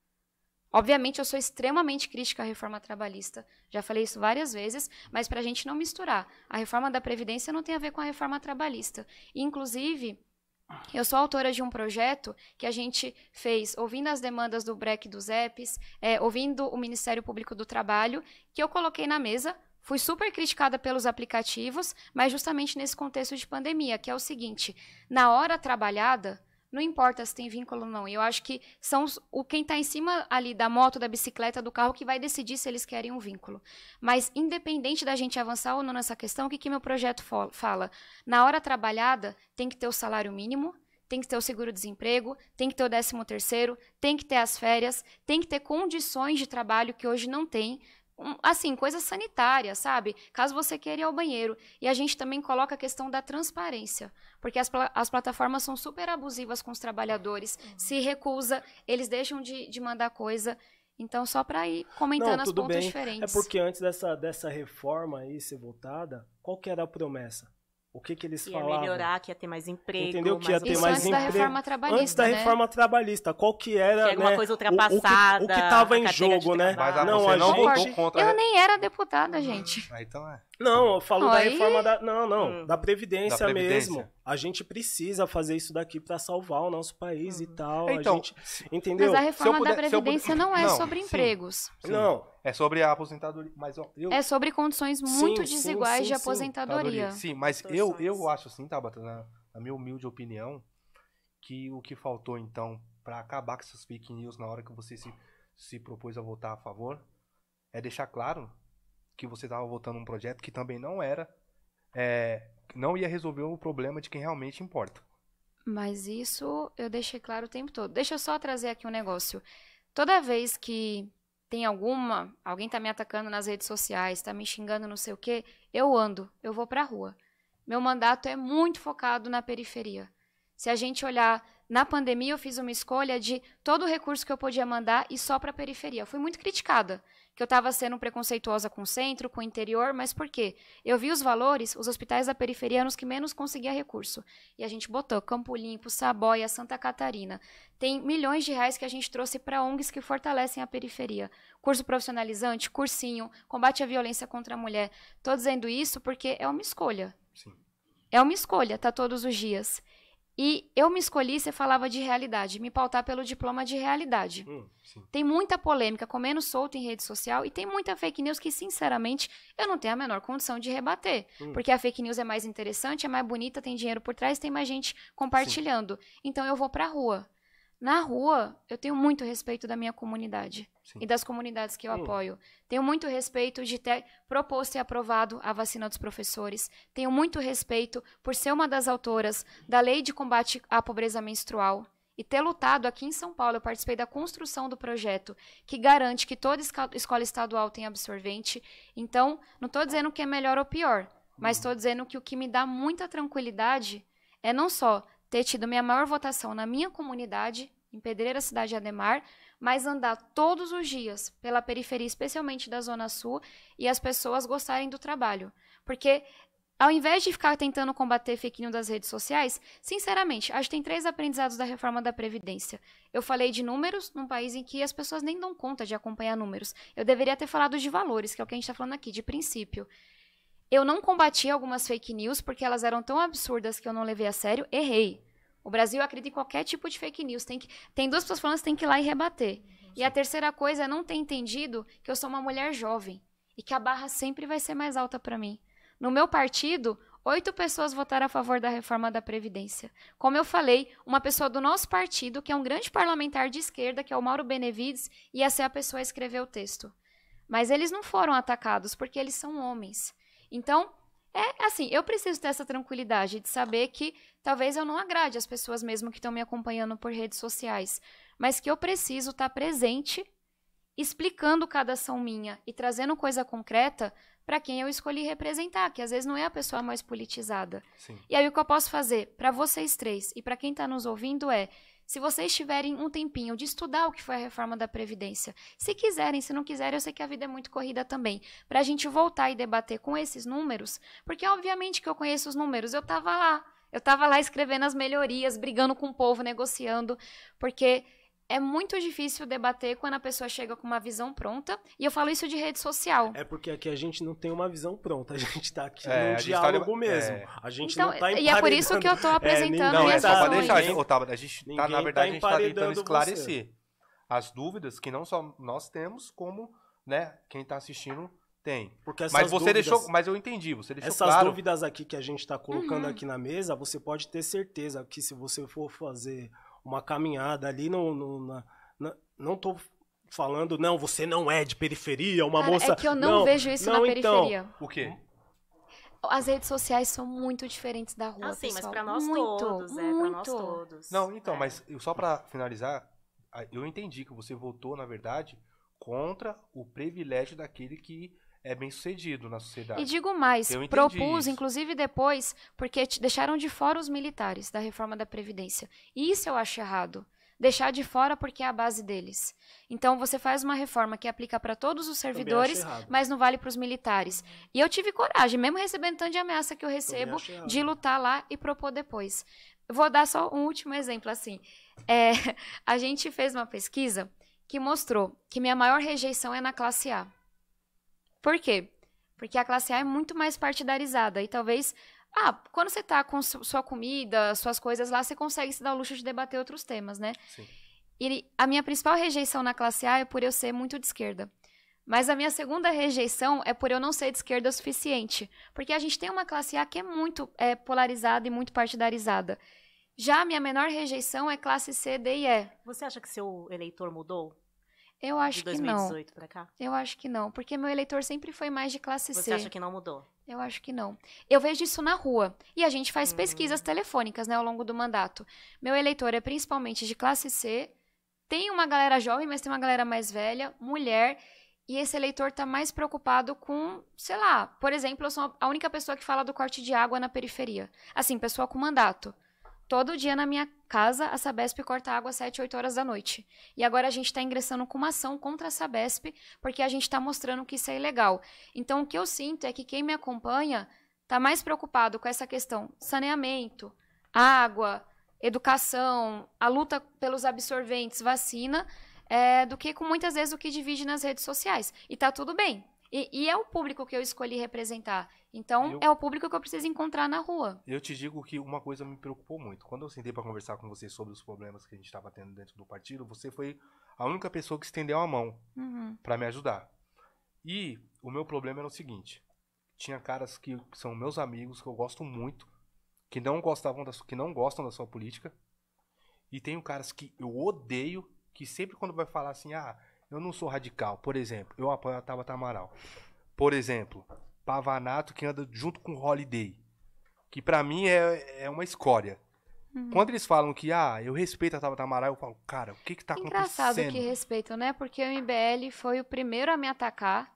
Obviamente, eu sou extremamente crítica à reforma trabalhista. Já falei isso várias vezes, mas para a gente não misturar, a reforma da Previdência não tem a ver com a reforma trabalhista. inclusive, eu sou autora de um projeto que a gente fez ouvindo as demandas do BREC dos EPs, é, ouvindo o Ministério Público do Trabalho, que eu coloquei na mesa Fui super criticada pelos aplicativos, mas justamente nesse contexto de pandemia, que é o seguinte: na hora trabalhada, não importa se tem vínculo ou não. Eu acho que são os, o quem está em cima ali da moto, da bicicleta, do carro que vai decidir se eles querem um vínculo. Mas independente da gente avançar ou não nessa questão, o que, que meu projeto fala? Na hora trabalhada tem que ter o salário mínimo, tem que ter o seguro-desemprego, tem que ter o décimo terceiro, tem que ter as férias, tem que ter condições de trabalho que hoje não tem assim, coisa sanitária, sabe? Caso você queira ir ao banheiro. E a gente também coloca a questão da transparência, porque as, as plataformas são super abusivas com os trabalhadores, uhum. se recusa, eles deixam de, de mandar coisa. Então, só para ir comentando Não, as pontas bem. É diferentes. É porque antes dessa, dessa reforma aí ser votada, qual que era a promessa? O que, que eles que falavam? Ia melhorar, que ia ter mais emprego. Entendeu? Que ia ter mais antes emprego. Da reforma trabalhista, antes da né? reforma trabalhista. Qual que era. Que era uma né, coisa ultrapassada. O, o que estava em jogo, né? Mas a ah, não, você a não gente... votou contra. Eu né? nem era deputada, gente. Ah, então é. Não, eu falo Oi? da reforma da. Não, não. Hum. Da, previdência da, previdência mesmo. A gente precisa fazer isso daqui para salvar o nosso país uhum. e hum. tal. Então, a gente, entendeu? Mas a reforma puder, da Previdência puder... não é não, sobre empregos. Sim. Não. É sobre a aposentadoria. Mas eu... É sobre condições muito sim, desiguais de aposentadoria. Sim, mas eu, eu acho assim, Tabata, tá, na, na minha humilde opinião, que o que faltou, então, para acabar com essas fake news na hora que você se, se propôs a votar a favor, é deixar claro que você estava votando um projeto que também não era, é, não ia resolver o problema de quem realmente importa. Mas isso eu deixei claro o tempo todo. Deixa eu só trazer aqui um negócio. Toda vez que tem alguma, alguém tá me atacando nas redes sociais, tá me xingando não sei o quê, eu ando, eu vou pra rua. Meu mandato é muito focado na periferia. Se a gente olhar na pandemia, eu fiz uma escolha de todo o recurso que eu podia mandar e só para a periferia. Eu fui muito criticada que eu estava sendo preconceituosa com o centro, com o interior, mas por quê? Eu vi os valores, os hospitais da periferia eram os que menos conseguia recurso. E a gente botou Campo Limpo, Saboia, Santa Catarina. Tem milhões de reais que a gente trouxe para ONGs que fortalecem a periferia. Curso profissionalizante, cursinho, combate à violência contra a mulher. Estou dizendo isso porque é uma escolha. Sim. É uma escolha, tá todos os dias. E eu me escolhi, você falava de realidade, me pautar pelo diploma de realidade. Hum, tem muita polêmica comendo solto em rede social e tem muita fake news que, sinceramente, eu não tenho a menor condição de rebater. Hum. Porque a fake news é mais interessante, é mais bonita, tem dinheiro por trás, tem mais gente compartilhando. Sim. Então eu vou pra rua. Na rua, eu tenho muito respeito da minha comunidade Sim. e das comunidades que eu hum. apoio. Tenho muito respeito de ter proposto e aprovado a vacina dos professores. Tenho muito respeito por ser uma das autoras da Lei de Combate à Pobreza Menstrual e ter lutado aqui em São Paulo. Eu participei da construção do projeto que garante que toda escola estadual tem absorvente. Então, não estou dizendo que é melhor ou pior, mas estou dizendo que o que me dá muita tranquilidade é não só ter tido minha maior votação na minha comunidade, em Pedreira Cidade de Ademar, mas andar todos os dias pela periferia, especialmente da Zona Sul, e as pessoas gostarem do trabalho. Porque ao invés de ficar tentando combater fake news das redes sociais, sinceramente, acho que tem três aprendizados da reforma da Previdência. Eu falei de números num país em que as pessoas nem dão conta de acompanhar números. Eu deveria ter falado de valores, que é o que a gente está falando aqui, de princípio. Eu não combati algumas fake news porque elas eram tão absurdas que eu não levei a sério. Errei. O Brasil acredita em qualquer tipo de fake news. Tem, que, tem duas pessoas falando, que tem que ir lá e rebater. E a terceira coisa é não ter entendido que eu sou uma mulher jovem e que a barra sempre vai ser mais alta para mim. No meu partido, oito pessoas votaram a favor da reforma da Previdência. Como eu falei, uma pessoa do nosso partido, que é um grande parlamentar de esquerda, que é o Mauro Benevides, ia ser a pessoa a escrever o texto. Mas eles não foram atacados porque eles são homens. Então, é assim, eu preciso ter essa tranquilidade de saber que talvez eu não agrade as pessoas mesmo que estão me acompanhando por redes sociais, mas que eu preciso estar tá presente, explicando cada ação minha e trazendo coisa concreta para quem eu escolhi representar, que às vezes não é a pessoa mais politizada. Sim. E aí o que eu posso fazer para vocês três e para quem está nos ouvindo é se vocês tiverem um tempinho de estudar o que foi a reforma da Previdência, se quiserem, se não quiserem, eu sei que a vida é muito corrida também, para a gente voltar e debater com esses números, porque obviamente que eu conheço os números, eu estava lá. Eu estava lá escrevendo as melhorias, brigando com o povo, negociando, porque é muito difícil debater quando a pessoa chega com uma visão pronta. E eu falo isso de rede social. É porque aqui a gente não tem uma visão pronta, a gente tá aqui é, num tá diálogo tá, mesmo. É. A gente então, não tá emparedando. E é por isso que eu tô apresentando é, Não, é só tá pra deixar, ninguém, Otávio, a gente tá, na tá verdade, tá a gente tá tentando esclarecer você. as dúvidas que não só nós temos, como, né, quem tá assistindo tem. Porque essas mas você dúvidas, deixou, mas eu entendi, você deixou essas claro. Essas dúvidas aqui que a gente está colocando uhum. aqui na mesa, você pode ter certeza que se você for fazer uma caminhada ali no, no na, na, não tô falando não você não é de periferia uma Cara, é moça é que eu não, não vejo isso não, na então. periferia então, o quê as redes sociais são muito diferentes da rua. Ah, sim, pessoal. mas para nós muito, todos, é, nós todos. Não, então, é. mas só para finalizar, eu entendi que você votou, na verdade, contra o privilégio daquele que é bem sucedido na sociedade. E digo mais, eu propus, isso. inclusive depois, porque deixaram de fora os militares da reforma da Previdência. E isso eu acho errado. Deixar de fora porque é a base deles. Então você faz uma reforma que aplica para todos os servidores, mas não vale para os militares. E eu tive coragem, mesmo recebendo tanto de ameaça que eu recebo, de lutar lá e propor depois. Vou dar só um último exemplo assim. É, a gente fez uma pesquisa que mostrou que minha maior rejeição é na classe A. Por quê? Porque a classe A é muito mais partidarizada e talvez ah, quando você está com sua comida, suas coisas lá, você consegue se dar o luxo de debater outros temas, né? Sim. E a minha principal rejeição na classe A é por eu ser muito de esquerda. Mas a minha segunda rejeição é por eu não ser de esquerda o suficiente. Porque a gente tem uma classe A que é muito é, polarizada e muito partidarizada. Já a minha menor rejeição é classe C, D e E. Você acha que seu eleitor mudou? Eu acho de 2018 que não. cá? Eu acho que não, porque meu eleitor sempre foi mais de classe Você C. Você acha que não mudou? Eu acho que não. Eu vejo isso na rua. E a gente faz uhum. pesquisas hum. telefônicas, né, ao longo do mandato. Meu eleitor é principalmente de classe C. Tem uma galera jovem, mas tem uma galera mais velha, mulher. E esse eleitor tá mais preocupado com, sei lá, por exemplo, eu sou a única pessoa que fala do corte de água na periferia. Assim, pessoa com mandato todo dia na minha casa, a Sabesp corta água às 7, 8 horas da noite. E agora a gente está ingressando com uma ação contra a Sabesp, porque a gente está mostrando que isso é ilegal. Então, o que eu sinto é que quem me acompanha está mais preocupado com essa questão saneamento, água, educação, a luta pelos absorventes, vacina, é, do que com muitas vezes o que divide nas redes sociais. E tá tudo bem, e, e, é o público que eu escolhi representar. Então, eu, é o público que eu preciso encontrar na rua. Eu te digo que uma coisa me preocupou muito. Quando eu sentei para conversar com você sobre os problemas que a gente estava tendo dentro do partido, você foi a única pessoa que estendeu a mão uhum. para me ajudar. E o meu problema era o seguinte: tinha caras que são meus amigos, que eu gosto muito, que não gostavam da, que não gostam da sua política. E tenho caras que eu odeio, que sempre quando vai falar assim, ah, eu não sou radical. Por exemplo, eu apoio a Tabata Amaral. Por exemplo, Pavanato que anda junto com Holiday. Que para mim é, é uma escória. Uhum. Quando eles falam que, ah, eu respeito a Tabata Amaral, eu falo, cara, o que que tá Engraçado acontecendo? Engraçado que respeitam, né? Porque o MBL foi o primeiro a me atacar.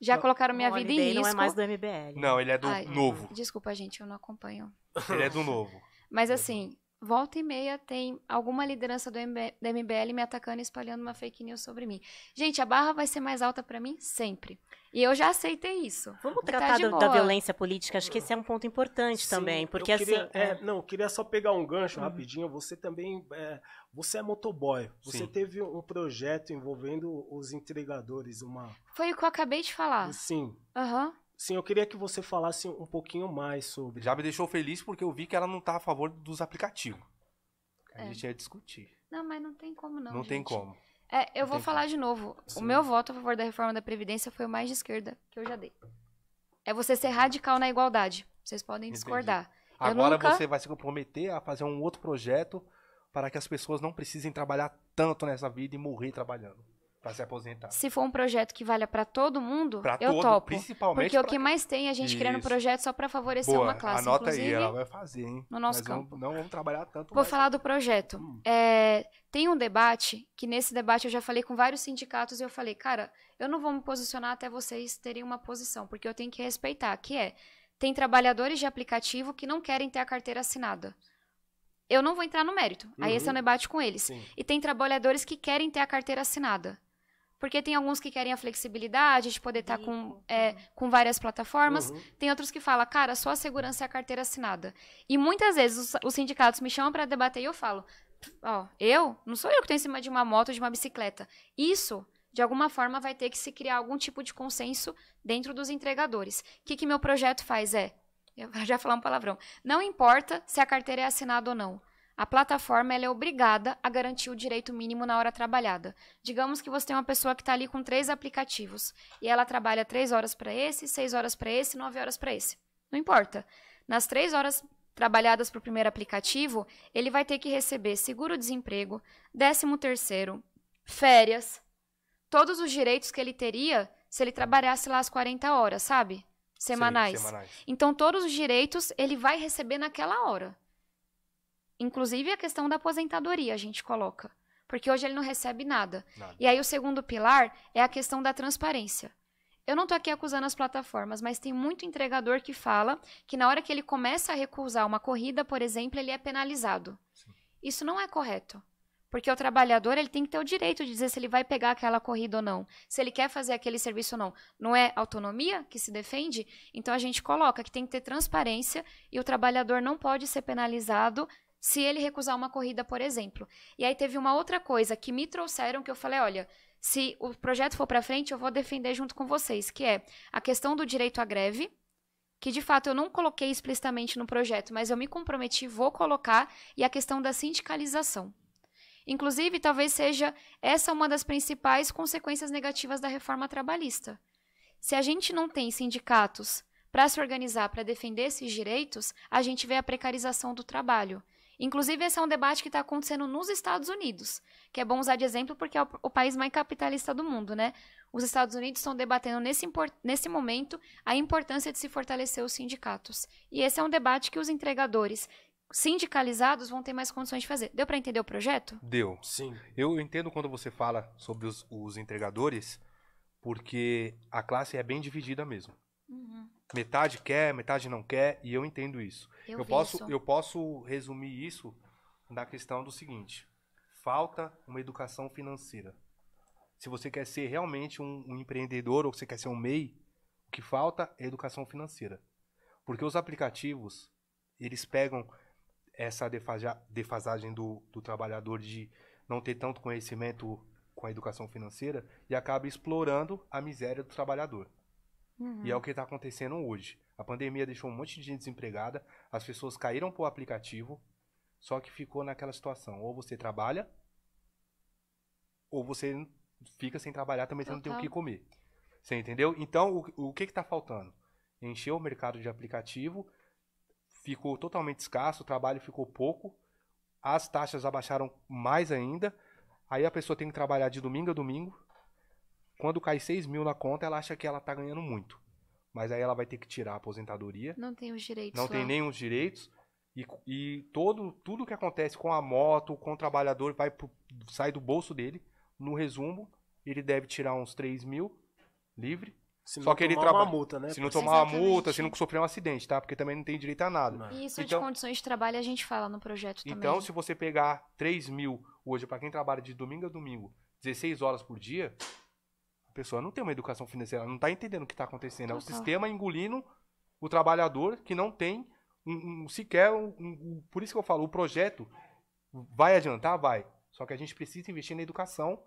Já não, colocaram minha vida em risco. não é mais do MBL. Não, ele é do Ai, novo. Desculpa, gente, eu não acompanho. ele é do novo. Mas é assim, volta e meia tem alguma liderança do, MB, MBL me atacando e espalhando uma fake news sobre mim. Gente, a barra vai ser mais alta para mim sempre. E eu já aceitei isso. Vamos tá tratar da violência política, acho que esse é um ponto importante Sim, também, porque queria, assim... É, é, não, eu queria só pegar um gancho uhum. rapidinho, você também, é, você é motoboy, você Sim. teve um projeto envolvendo os entregadores, uma... Foi o que eu acabei de falar. Sim. Aham. Uhum. Sim, eu queria que você falasse um pouquinho mais sobre. Já me deixou feliz porque eu vi que ela não tá a favor dos aplicativos. É. A gente ia discutir. Não, mas não tem como não. Não gente. tem como. É, eu não vou falar como. de novo. Sim. O meu voto a favor da reforma da Previdência foi o mais de esquerda que eu já dei. É você ser radical na igualdade. Vocês podem discordar. Agora nunca... você vai se comprometer a fazer um outro projeto para que as pessoas não precisem trabalhar tanto nessa vida e morrer trabalhando para se aposentar. Se for um projeto que valha para todo mundo, pra eu todo, topo. Principalmente porque pra... o que mais tem é a gente Isso. criando um projeto só para favorecer Boa, uma classe. Anota aí, ela vai fazer, hein? No nosso Mas campo. Não, não vamos trabalhar tanto. Vou falar do projeto. Hum. É, tem um debate que nesse debate eu já falei com vários sindicatos e eu falei, cara, eu não vou me posicionar até vocês terem uma posição, porque eu tenho que respeitar, que é tem trabalhadores de aplicativo que não querem ter a carteira assinada eu não vou entrar no mérito. Uhum. Aí esse é um uhum. debate com eles. Sim. E tem trabalhadores que querem ter a carteira assinada. Porque tem alguns que querem a flexibilidade de poder estar tá com, é, uhum. com várias plataformas. Uhum. Tem outros que falam, cara, só a segurança é a carteira assinada. E muitas vezes os, os sindicatos me chamam para debater e eu falo, ó, eu? Não sou eu que estou em cima de uma moto, de uma bicicleta. Isso, de alguma forma, vai ter que se criar algum tipo de consenso dentro dos entregadores. O que, que meu projeto faz é, eu já falar um palavrão, não importa se a carteira é assinada ou não. A plataforma é obrigada a garantir o direito mínimo na hora trabalhada. Digamos que você tem é uma pessoa que está ali com três aplicativos e ela trabalha três horas para esse, seis horas para esse, nove horas para esse. Não importa. Nas três horas trabalhadas para o primeiro aplicativo, ele vai ter que receber seguro-desemprego, décimo terceiro, férias, todos os direitos que ele teria se ele trabalhasse lá as 40 horas, sabe? Semanais. Sim, semanais. Então, todos os direitos ele vai receber naquela hora. Inclusive a questão da aposentadoria a gente coloca. Porque hoje ele não recebe nada. nada. E aí o segundo pilar é a questão da transparência. Eu não estou aqui acusando as plataformas, mas tem muito entregador que fala que na hora que ele começa a recusar uma corrida, por exemplo, ele é penalizado. Sim. Isso não é correto. Porque o trabalhador ele tem que ter o direito de dizer se ele vai pegar aquela corrida ou não, se ele quer fazer aquele serviço ou não. Não é autonomia que se defende? Então a gente coloca que tem que ter transparência e o trabalhador não pode ser penalizado se ele recusar uma corrida, por exemplo. E aí teve uma outra coisa que me trouxeram que eu falei, olha, se o projeto for para frente, eu vou defender junto com vocês, que é a questão do direito à greve, que de fato eu não coloquei explicitamente no projeto, mas eu me comprometi, vou colocar, e a questão da sindicalização. Inclusive, talvez seja essa uma das principais consequências negativas da reforma trabalhista. Se a gente não tem sindicatos para se organizar para defender esses direitos, a gente vê a precarização do trabalho. Inclusive, esse é um debate que está acontecendo nos Estados Unidos, que é bom usar de exemplo porque é o, o país mais capitalista do mundo, né? Os Estados Unidos estão debatendo nesse, nesse momento a importância de se fortalecer os sindicatos. E esse é um debate que os entregadores sindicalizados vão ter mais condições de fazer. Deu para entender o projeto? Deu. Sim. Eu entendo quando você fala sobre os, os entregadores, porque a classe é bem dividida mesmo. Uhum. Metade quer, metade não quer, e eu entendo isso. Eu, eu posso, isso. eu posso resumir isso na questão do seguinte: falta uma educação financeira. Se você quer ser realmente um, um empreendedor ou você quer ser um MEI, o que falta é educação financeira. Porque os aplicativos, eles pegam essa defasagem do, do trabalhador de não ter tanto conhecimento com a educação financeira e acaba explorando a miséria do trabalhador. Uhum. E é o uhum. que está acontecendo hoje. A pandemia deixou um monte de gente desempregada, as pessoas caíram pro aplicativo, só que ficou naquela situação. Ou você trabalha, ou você fica sem trabalhar, também você não tem o que comer. Você entendeu? Então, o, o que está faltando? Encheu o mercado de aplicativo, ficou totalmente escasso, o trabalho ficou pouco, as taxas abaixaram mais ainda, aí a pessoa tem que trabalhar de domingo a domingo, quando cai 6 mil na conta, ela acha que ela tá ganhando muito. Mas aí ela vai ter que tirar a aposentadoria. Não tem os direitos. Não lá. tem nenhum direitos. E, e todo, tudo que acontece com a moto, com o trabalhador, vai pro, sai do bolso dele. No resumo, ele deve tirar uns 3 mil livre. Se Só que tomar ele trabalha. multa, né? Se não tomar uma multa, se não sofrer um acidente, tá? Porque também não tem direito a nada. E isso então, de condições de trabalho a gente fala no projeto também. Então, se você pegar 3 mil hoje, para quem trabalha de domingo a domingo, 16 horas por dia, a pessoa não tem uma educação financeira, ela não está entendendo o que está acontecendo. Total. É o sistema engolindo o trabalhador que não tem um, um sequer um, um, por isso que eu falo, o projeto vai adiantar, vai. Só que a gente precisa investir na educação,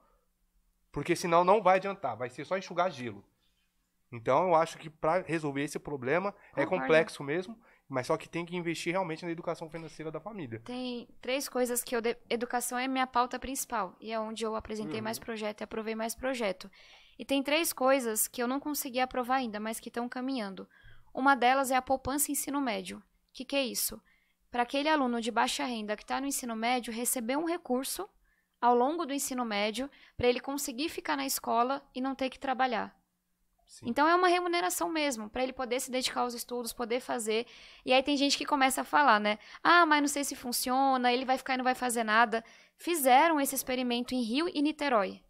porque senão não vai adiantar, vai ser só enxugar gelo. Então eu acho que para resolver esse problema é Concordo. é complexo mesmo, mas só que tem que investir realmente na educação financeira da família. Tem três coisas que eu de... educação é minha pauta principal e é onde eu apresentei uhum. mais projeto e aprovei mais projeto. E tem três coisas que eu não consegui aprovar ainda, mas que estão caminhando. Uma delas é a poupança ensino médio. O que, que é isso? Para aquele aluno de baixa renda que está no ensino médio receber um recurso ao longo do ensino médio para ele conseguir ficar na escola e não ter que trabalhar. Sim. Então é uma remuneração mesmo, para ele poder se dedicar aos estudos, poder fazer. E aí tem gente que começa a falar, né? Ah, mas não sei se funciona, ele vai ficar e não vai fazer nada. Fizeram esse experimento em Rio e Niterói.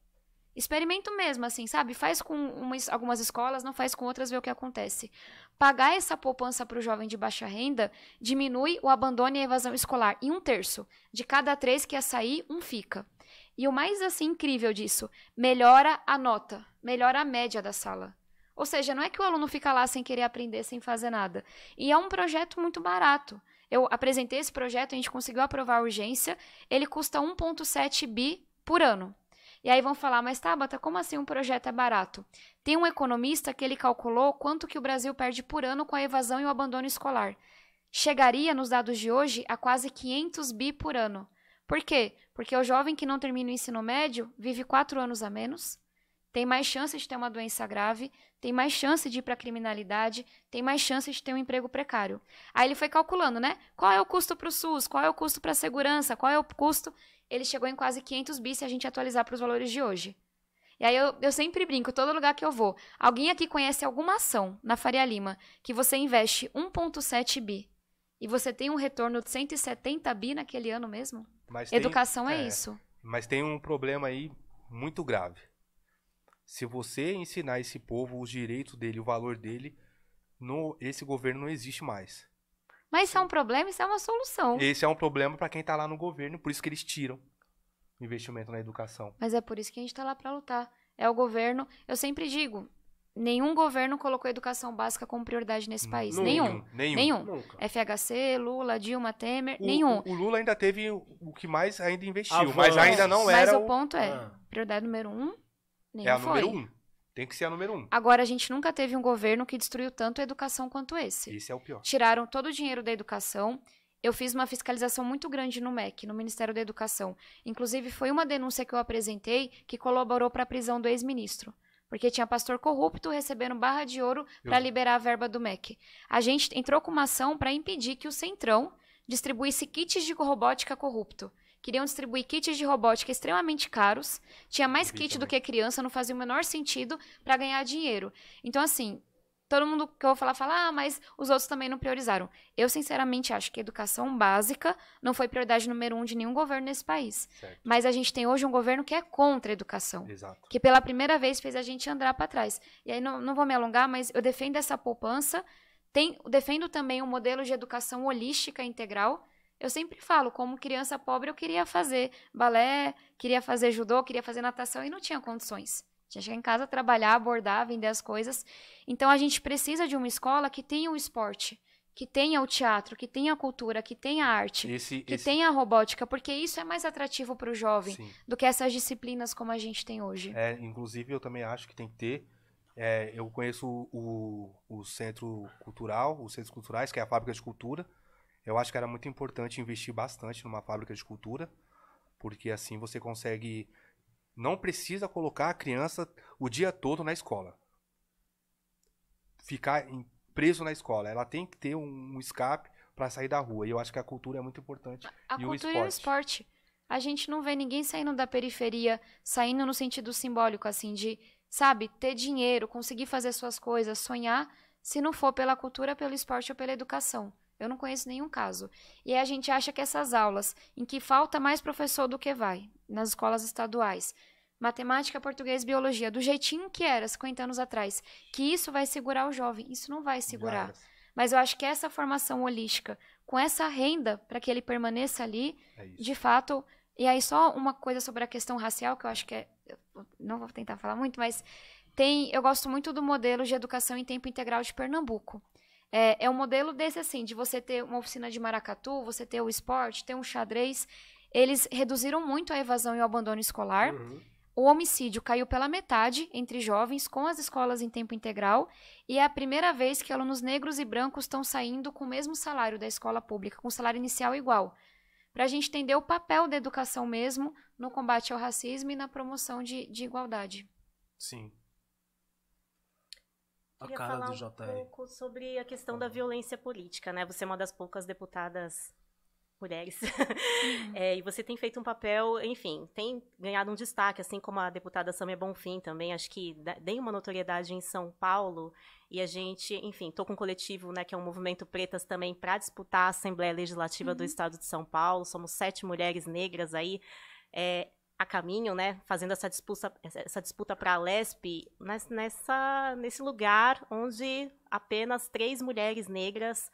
Experimento mesmo, assim, sabe? Faz com umas, algumas escolas, não faz com outras, vê o que acontece. Pagar essa poupança para o jovem de baixa renda diminui o abandono e a evasão escolar em um terço. De cada três que ia sair, um fica. E o mais assim incrível disso, melhora a nota, melhora a média da sala. Ou seja, não é que o aluno fica lá sem querer aprender, sem fazer nada. E é um projeto muito barato. Eu apresentei esse projeto, a gente conseguiu aprovar a urgência. Ele custa 1,7 bi por ano. E aí vão falar, mas Tabata, como assim um projeto é barato? Tem um economista que ele calculou quanto que o Brasil perde por ano com a evasão e o abandono escolar. Chegaria, nos dados de hoje, a quase 500 bi por ano. Por quê? Porque o jovem que não termina o ensino médio vive quatro anos a menos, tem mais chance de ter uma doença grave, tem mais chance de ir para a criminalidade, tem mais chance de ter um emprego precário. Aí ele foi calculando, né? Qual é o custo para o SUS? Qual é o custo para a segurança? Qual é o custo? ele chegou em quase 500 bi se a gente atualizar para os valores de hoje. E aí eu, eu sempre brinco, todo lugar que eu vou, alguém aqui conhece alguma ação na Faria Lima que você investe 1.7 bi e você tem um retorno de 170 bi naquele ano mesmo? Mas Educação tem, é, é isso. Mas tem um problema aí muito grave. Se você ensinar esse povo os direitos dele, o valor dele, no, esse governo não existe mais. Mas isso é um problema, isso é uma solução. Esse é um problema para quem está lá no governo, por isso que eles tiram investimento na educação. Mas é por isso que a gente está lá para lutar. É o governo. Eu sempre digo, nenhum governo colocou a educação básica como prioridade nesse país. nenhum. Nenhum. nenhum. Nunca. É FHC, Lula, Dilma, Temer, o, nenhum. O, o Lula ainda teve o que mais ainda investiu, Avanço. mas ainda não era. Mas o, ponto é, ah. prioridade número um, é a foi. número um. Tem que ser a número um. Agora, a gente nunca teve um governo que destruiu tanto a educação quanto esse. Esse é o pior. Tiraram todo o dinheiro da educação. Eu fiz uma fiscalização muito grande no MEC, no Ministério da Educação. Inclusive, foi uma denúncia que eu apresentei que colaborou para a prisão do ex-ministro porque tinha pastor corrupto recebendo barra de ouro para liberar a verba do MEC. A gente entrou com uma ação para impedir que o Centrão distribuísse kits de robótica corrupto queriam distribuir kits de robótica extremamente caros, tinha mais kit do que criança, não fazia o menor sentido para ganhar dinheiro. Então, assim, todo mundo que eu vou falar fala, ah, mas os outros também não priorizaram. Eu, sinceramente, acho que a educação básica não foi prioridade número um de nenhum governo nesse país. Certo. Mas a gente tem hoje um governo que é contra a educação. Exato. Que pela primeira vez fez a gente andar para trás. E aí, não, não vou me alongar, mas eu defendo essa poupança. Tem, defendo também um modelo de educação holística integral, eu sempre falo, como criança pobre, eu queria fazer balé, queria fazer judô, queria fazer natação e não tinha condições. Tinha que chegar em casa, trabalhar, abordar, vender as coisas. Então a gente precisa de uma escola que tenha o esporte, que tenha o teatro, que tenha a cultura, que tenha a arte, esse, que esse... tenha a robótica, porque isso é mais atrativo para o jovem Sim. do que essas disciplinas como a gente tem hoje. É, inclusive eu também acho que tem que ter. É, eu conheço o, o, centro cultural, os centros culturais, que é a fábrica de cultura eu acho que era muito importante investir bastante numa fábrica de cultura, porque assim você consegue. Não precisa colocar a criança o dia todo na escola. Ficar preso na escola. Ela tem que ter um escape para sair da rua. E eu acho que a cultura é muito importante. A e cultura o é esporte. e o esporte. A gente não vê ninguém saindo da periferia, saindo no sentido simbólico, assim, de, sabe, ter dinheiro, conseguir fazer suas coisas, sonhar, se não for pela cultura, pelo esporte ou pela educação. Eu não conheço nenhum caso. E aí a gente acha que essas aulas, em que falta mais professor do que vai, nas escolas estaduais, matemática, português, biologia, do jeitinho que era 50 anos atrás, que isso vai segurar o jovem. Isso não vai segurar. Mas eu acho que essa formação holística, com essa renda, para que ele permaneça ali, é de fato. E aí, só uma coisa sobre a questão racial, que eu acho que é. Não vou tentar falar muito, mas tem. Eu gosto muito do modelo de educação em tempo integral de Pernambuco. É, é um modelo desse assim, de você ter uma oficina de maracatu, você ter o esporte, ter um xadrez. Eles reduziram muito a evasão e o abandono escolar. Uhum. O homicídio caiu pela metade entre jovens com as escolas em tempo integral e é a primeira vez que alunos negros e brancos estão saindo com o mesmo salário da escola pública, com salário inicial igual para a gente entender o papel da educação mesmo no combate ao racismo e na promoção de, de igualdade. Sim a queria falar um pouco sobre a questão da violência política, né? Você é uma das poucas deputadas mulheres. Uhum. é, e você tem feito um papel, enfim, tem ganhado um destaque, assim como a deputada Samia Bonfim também. Acho que dei uma notoriedade em São Paulo e a gente, enfim, estou com um coletivo, né, que é um movimento pretas também para disputar a Assembleia Legislativa uhum. do Estado de São Paulo. Somos sete mulheres negras aí. É, a caminho, né, fazendo essa disputa, essa disputa para a LESP, nessa, nesse lugar onde apenas três mulheres negras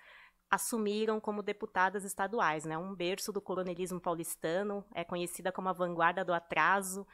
assumiram como deputadas estaduais, né, um berço do colonialismo paulistano, é conhecida como a vanguarda do atraso,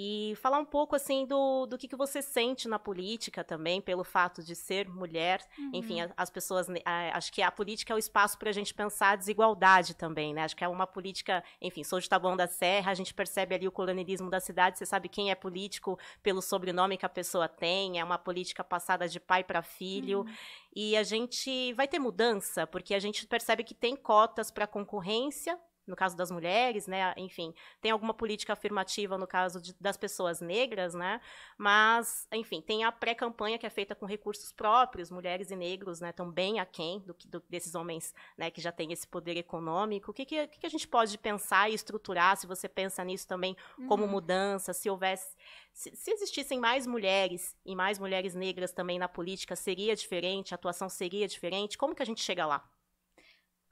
e falar um pouco assim do, do que, que você sente na política também, pelo fato de ser mulher. Uhum. Enfim, as pessoas. Né, acho que a política é o espaço para a gente pensar a desigualdade também, né? Acho que é uma política. Enfim, sou de Taboão da Serra, a gente percebe ali o colonialismo da cidade, você sabe quem é político pelo sobrenome que a pessoa tem, é uma política passada de pai para filho. Uhum. E a gente vai ter mudança, porque a gente percebe que tem cotas para concorrência, no caso das mulheres, né? Enfim, tem alguma política afirmativa no caso de, das pessoas negras, né? Mas, enfim, tem a pré-campanha que é feita com recursos próprios, mulheres e negros, né? Estão bem aquém do, do, desses homens, né? Que já têm esse poder econômico. O que, que, que, a gente pode pensar e estruturar, se você pensa nisso também, como uhum. mudança, se houvesse... Se, se existissem mais mulheres e mais mulheres negras também na política, seria diferente? A atuação seria diferente? Como que a gente chega lá?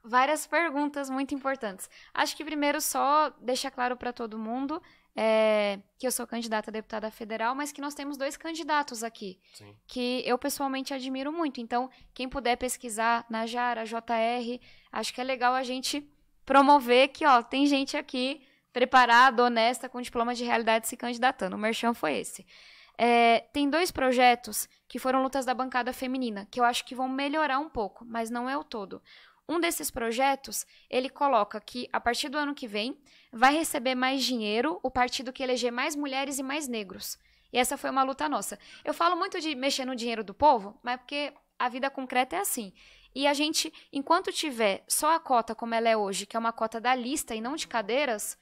várias perguntas muito importantes. Acho que primeiro só deixar claro para todo mundo é, que eu sou candidata a deputada federal, mas que nós temos dois candidatos aqui, Sim. que eu pessoalmente admiro muito. Então, quem puder pesquisar na Jara, JR, acho que é legal a gente promover que ó, tem gente aqui preparada, honesta, com diploma de realidade se candidatando. O merchan foi esse. É, tem dois projetos que foram lutas da bancada feminina, que eu acho que vão melhorar um pouco, mas não é o todo. Um desses projetos, ele coloca que a partir do ano que vem vai receber mais dinheiro o partido que eleger mais mulheres e mais negros. E essa foi uma luta nossa. Eu falo muito de mexer no dinheiro do povo, mas porque a vida concreta é assim. E a gente, enquanto tiver só a cota como ela é hoje, que é uma cota da lista e não de cadeiras,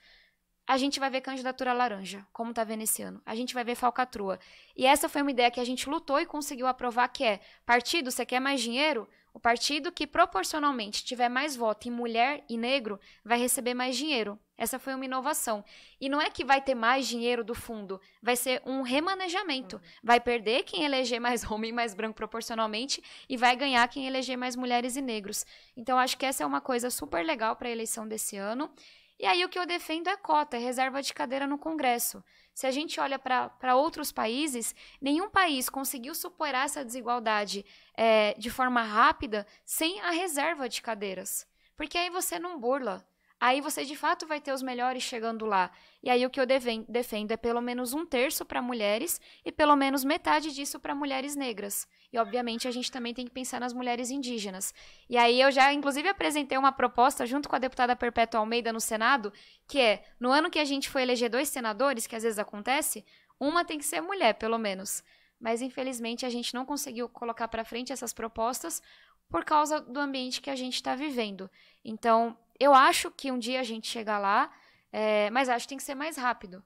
a gente vai ver candidatura laranja, como tá vendo esse ano. A gente vai ver falcatrua. E essa foi uma ideia que a gente lutou e conseguiu aprovar, que é, partido, você quer mais dinheiro? O partido que proporcionalmente tiver mais voto em mulher e negro vai receber mais dinheiro. Essa foi uma inovação. E não é que vai ter mais dinheiro do fundo, vai ser um remanejamento. Uhum. Vai perder quem eleger mais homem e mais branco proporcionalmente e vai ganhar quem eleger mais mulheres e negros. Então acho que essa é uma coisa super legal para a eleição desse ano. E aí o que eu defendo é cota, é reserva de cadeira no Congresso. Se a gente olha para outros países, nenhum país conseguiu superar essa desigualdade é, de forma rápida sem a reserva de cadeiras. Porque aí você não burla aí você de fato vai ter os melhores chegando lá. E aí o que eu defendo é pelo menos um terço para mulheres e pelo menos metade disso para mulheres negras. E obviamente a gente também tem que pensar nas mulheres indígenas. E aí eu já inclusive apresentei uma proposta junto com a deputada Perpétua Almeida no Senado, que é no ano que a gente foi eleger dois senadores, que às vezes acontece, uma tem que ser mulher, pelo menos. Mas infelizmente a gente não conseguiu colocar para frente essas propostas por causa do ambiente que a gente está vivendo. Então, eu acho que um dia a gente chega lá, é, mas acho que tem que ser mais rápido.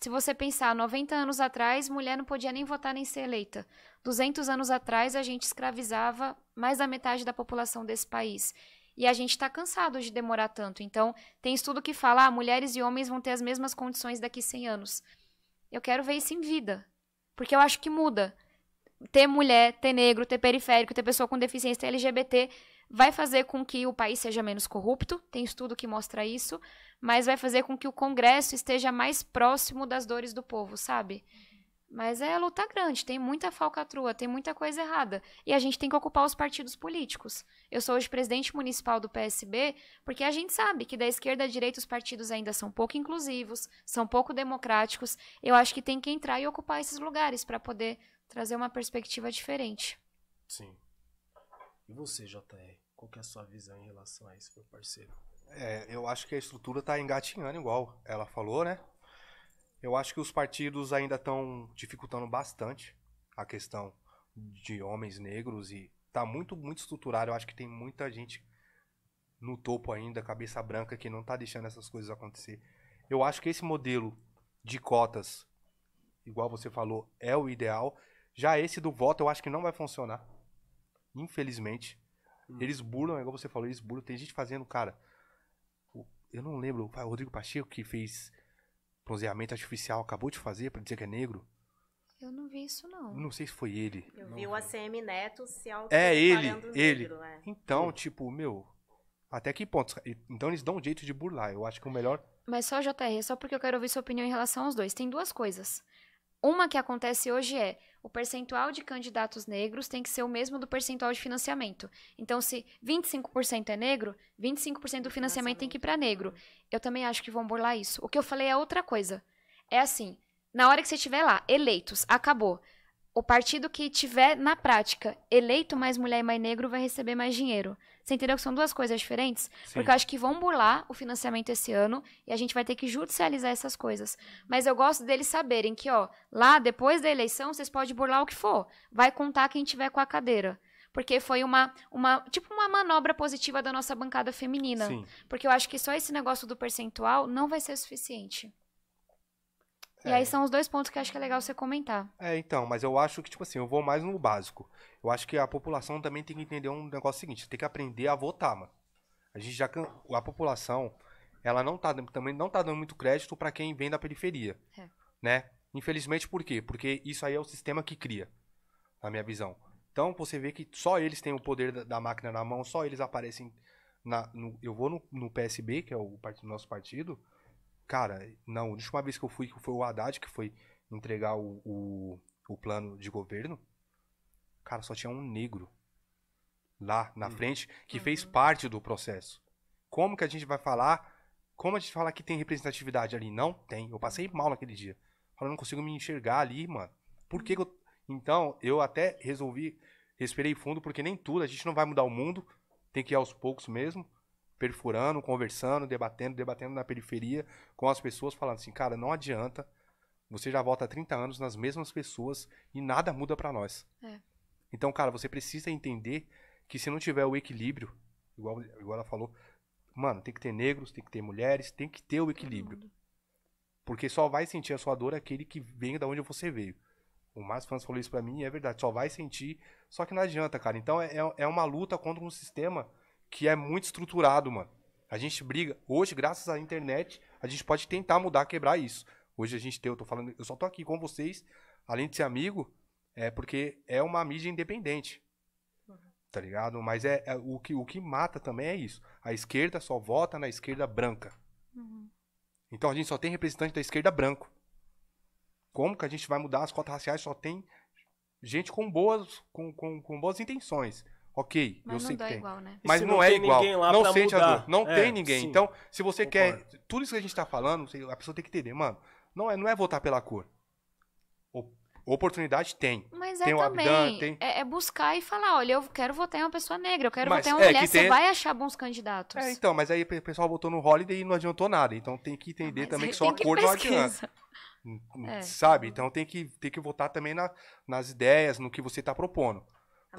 Se você pensar, 90 anos atrás, mulher não podia nem votar nem ser eleita. 200 anos atrás, a gente escravizava mais da metade da população desse país. E a gente está cansado de demorar tanto. Então, tem estudo que fala: ah, mulheres e homens vão ter as mesmas condições daqui 100 anos. Eu quero ver isso em vida. Porque eu acho que muda. Ter mulher, ter negro, ter periférico, ter pessoa com deficiência, ter LGBT vai fazer com que o país seja menos corrupto, tem estudo que mostra isso, mas vai fazer com que o Congresso esteja mais próximo das dores do povo, sabe? Mas é a luta grande, tem muita falcatrua, tem muita coisa errada. E a gente tem que ocupar os partidos políticos. Eu sou hoje presidente municipal do PSB, porque a gente sabe que da esquerda à direita os partidos ainda são pouco inclusivos, são pouco democráticos. Eu acho que tem que entrar e ocupar esses lugares para poder trazer uma perspectiva diferente. Sim. E você, JR, qual que é a sua visão em relação a isso, meu parceiro? É, eu acho que a estrutura está engatinhando igual ela falou, né? Eu acho que os partidos ainda estão dificultando bastante a questão de homens negros e tá muito, muito estruturado. Eu acho que tem muita gente no topo ainda, cabeça branca, que não tá deixando essas coisas acontecer. Eu acho que esse modelo de cotas, igual você falou, é o ideal. Já esse do voto, eu acho que não vai funcionar. Infelizmente. Hum. Eles burlam, é igual você falou, eles burlam. Tem gente fazendo, cara. Eu não lembro, o Rodrigo Pacheco que fez bronzeamento artificial, acabou de fazer pra dizer que é negro. Eu não vi isso, não. Não sei se foi ele. Eu não vi o ACM Neto se auto É ele, negro, ele. Né? Então, é. tipo, meu, até que ponto? Então eles dão um jeito de burlar. Eu acho que o melhor. Mas só, JR, só porque eu quero ouvir sua opinião em relação aos dois. Tem duas coisas. Uma que acontece hoje é o percentual de candidatos negros tem que ser o mesmo do percentual de financiamento. Então, se 25% é negro, 25% do financiamento tem que ir para negro. Eu também acho que vão burlar isso. O que eu falei é outra coisa. É assim, na hora que você estiver lá, eleitos, acabou. O partido que tiver na prática eleito mais mulher e mais negro vai receber mais dinheiro. Você entendeu que são duas coisas diferentes? Sim. Porque eu acho que vão burlar o financiamento esse ano e a gente vai ter que judicializar essas coisas. Mas eu gosto deles saberem que, ó, lá depois da eleição, vocês podem burlar o que for. Vai contar quem tiver com a cadeira porque foi uma, uma tipo uma manobra positiva da nossa bancada feminina. Sim. Porque eu acho que só esse negócio do percentual não vai ser suficiente. E aí é. são os dois pontos que acho que é legal você comentar. É, então, mas eu acho que, tipo assim, eu vou mais no básico. Eu acho que a população também tem que entender um negócio seguinte, tem que aprender a votar, mano. A gente já. A população, ela não tá, também não tá dando muito crédito para quem vem da periferia. É. Né? Infelizmente, por quê? Porque isso aí é o sistema que cria, na minha visão. Então você vê que só eles têm o poder da, máquina na mão, só eles aparecem. Na, no, eu vou no, no PSB, que é o nosso partido, Cara, não a última vez que eu fui, que foi o Haddad, que foi entregar o, o, o plano de governo, cara, só tinha um negro lá na hum. frente que uhum. fez parte do processo. Como que a gente vai falar? Como a gente fala que tem representatividade ali? Não tem. Eu passei mal naquele dia. Eu não consigo me enxergar ali, mano. Por que, que eu... Uhum. Então, eu até resolvi, respirei fundo, porque nem tudo, a gente não vai mudar o mundo, tem que ir aos poucos mesmo perfurando, conversando, debatendo, debatendo na periferia com as pessoas, falando assim, cara, não adianta, você já volta há 30 anos nas mesmas pessoas e nada muda para nós. É. Então, cara, você precisa entender que se não tiver o equilíbrio, igual, igual ela falou, mano, tem que ter negros, tem que ter mulheres, tem que ter o equilíbrio. Porque só vai sentir a sua dor aquele que vem da onde você veio. O mais fãs falou isso pra mim e é verdade, só vai sentir. Só que não adianta, cara. Então é, é, é uma luta contra um sistema que é muito estruturado, mano. A gente briga. Hoje, graças à internet, a gente pode tentar mudar, quebrar isso. Hoje a gente tem, eu tô falando, eu só tô aqui com vocês, além de ser amigo, é porque é uma mídia independente. Uhum. Tá ligado? Mas é, é, o, que, o que mata também é isso. A esquerda só vota na esquerda branca. Uhum. Então a gente só tem representante da esquerda branco. Como que a gente vai mudar as cotas raciais? Só tem gente com boas, com, com, com boas intenções. Ok, mas eu sei que tem. Igual, né? Mas não, não é igual. Não sente mudar. a dor. Não é, tem ninguém. Sim. Então, se você Concordo. quer. Tudo isso que a gente tá falando, a pessoa tem que entender, mano. Não é, não é votar pela cor. Oportunidade tem. Mas tem é um também. Abdã, tem... É, é, buscar e falar: olha, eu quero votar em uma pessoa negra, eu quero mas votar em uma é, mulher, você vai achar bons candidatos. É, então, mas aí o pessoal votou no Holiday e não adiantou nada. Então tem que ah, entender mas também é que só a cor não adianta. É. Sabe? Então tem que, tem que votar também na, nas ideias, no que você está propondo.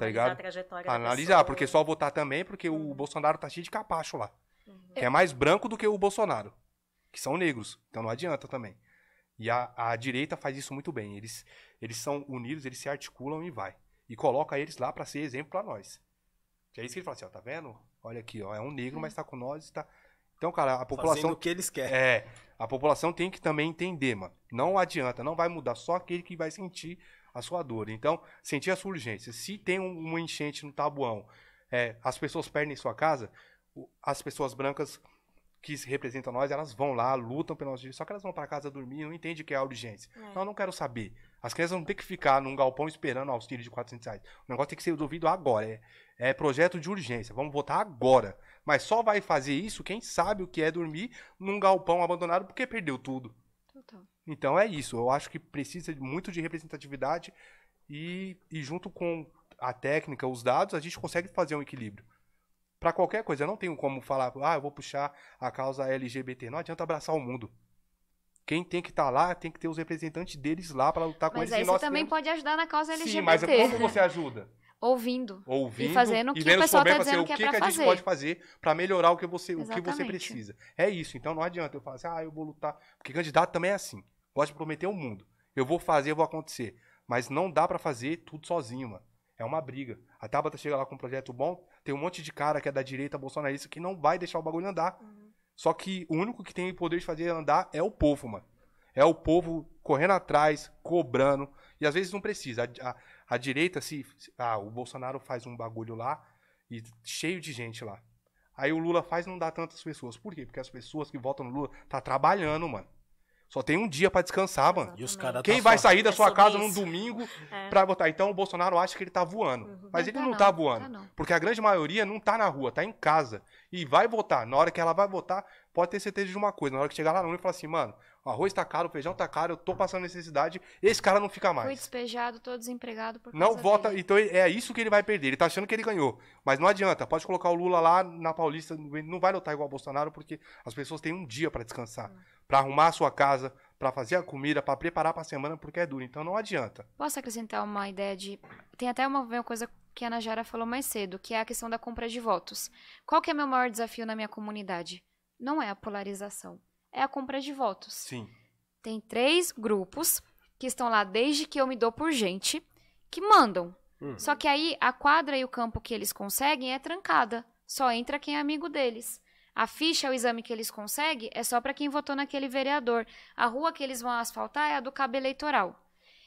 Analisar tá ligado? a trajetória pra analisar, pessoa. porque é só votar também, porque o uhum. Bolsonaro tá cheio de capacho lá. Uhum. é mais branco do que o Bolsonaro, que são negros. Então não adianta também. E a, a direita faz isso muito bem. Eles, eles são unidos, eles se articulam e vai. E coloca eles lá para ser exemplo para nós. Que é isso que ele fala assim, ó, tá vendo? Olha aqui, ó, é um negro, mas tá com nós, tá... Então, cara, a população... Fazendo o que eles querem. É, a população tem que também entender, mano. Não adianta, não vai mudar, só aquele que vai sentir a sua dor. Então, sentir a sua urgência. Se tem uma enchente no Tabuão, é, as pessoas perdem sua casa, as pessoas brancas que representam nós, elas vão lá, lutam pelo nosso direito, só que elas vão para casa dormir, não entendem o que é a urgência. É. Não, eu não quero saber. As crianças não tem que ficar num galpão esperando auxílio de 400 reais. O negócio tem que ser resolvido agora. É, é projeto de urgência. Vamos votar agora. Mas só vai fazer isso quem sabe o que é dormir num galpão abandonado porque perdeu tudo. Total. Então é isso. Eu acho que precisa muito de representatividade e, e junto com a técnica, os dados, a gente consegue fazer um equilíbrio. Para qualquer coisa, eu não tenho como falar, ah, eu vou puxar a causa LGBT. Não adianta abraçar o mundo. Quem tem que estar tá lá tem que ter os representantes deles lá para lutar com mas eles. Mas aí você também pode ajudar na causa LGBT. Sim, mas como você ajuda? Ouvindo. Ouvindo. E fazendo o que o pessoal está dizendo que é fazer. O que, que a gente pode fazer para melhorar o que, você, o que você precisa. É isso. Então não adianta eu falar assim, ah, eu vou lutar. Porque candidato também é assim. Gosto de prometer o um mundo. Eu vou fazer, eu vou acontecer. Mas não dá para fazer tudo sozinho, mano. É uma briga. A Tabata chega lá com um projeto bom, tem um monte de cara que é da direita bolsonarista que não vai deixar o bagulho andar. Uhum. Só que o único que tem o poder de fazer andar é o povo, mano. É o povo correndo atrás, cobrando. E às vezes não precisa. A, a, a direita, se. Ah, o Bolsonaro faz um bagulho lá e cheio de gente lá. Aí o Lula faz não dá tantas pessoas. Por quê? Porque as pessoas que votam no Lula tá trabalhando, mano. Só tem um dia para descansar, mano. E os tá Quem tá vai sair da é sua casa isso. num domingo é. para votar? Então o Bolsonaro acha que ele tá voando. Uhum. Mas ele tá não, não tá, tá voando. tá não. Porque a grande maioria não tá na rua, tá em casa. E vai votar. Na hora que ela vai votar, pode ter certeza de uma coisa. Na hora que chegar lá no e fala assim, mano, o arroz tá caro, o feijão tá caro, eu tô passando necessidade, esse cara não fica mais. Fui despejado, tô desempregado por Não vota, dele. então é isso que ele vai perder. Ele tá achando que ele ganhou. Mas não adianta, pode colocar o Lula lá na Paulista, não vai lutar igual o Bolsonaro, porque as pessoas têm um dia para descansar. Uhum para arrumar a sua casa, para fazer a comida, para preparar para a semana, porque é duro. Então não adianta. Posso acrescentar uma ideia de. Tem até uma, coisa que a Najara falou mais cedo, que é a questão da compra de votos. Qual que é meu maior desafio na minha comunidade? Não é a polarização, é a compra de votos. Sim. Tem três grupos que estão lá desde que eu me dou por gente, que mandam. Hum. Só que aí a quadra e o campo que eles conseguem é trancada. Só entra quem é amigo deles. A ficha, o exame que eles conseguem, é só para quem votou naquele vereador. A rua que eles vão asfaltar é a do cabo eleitoral.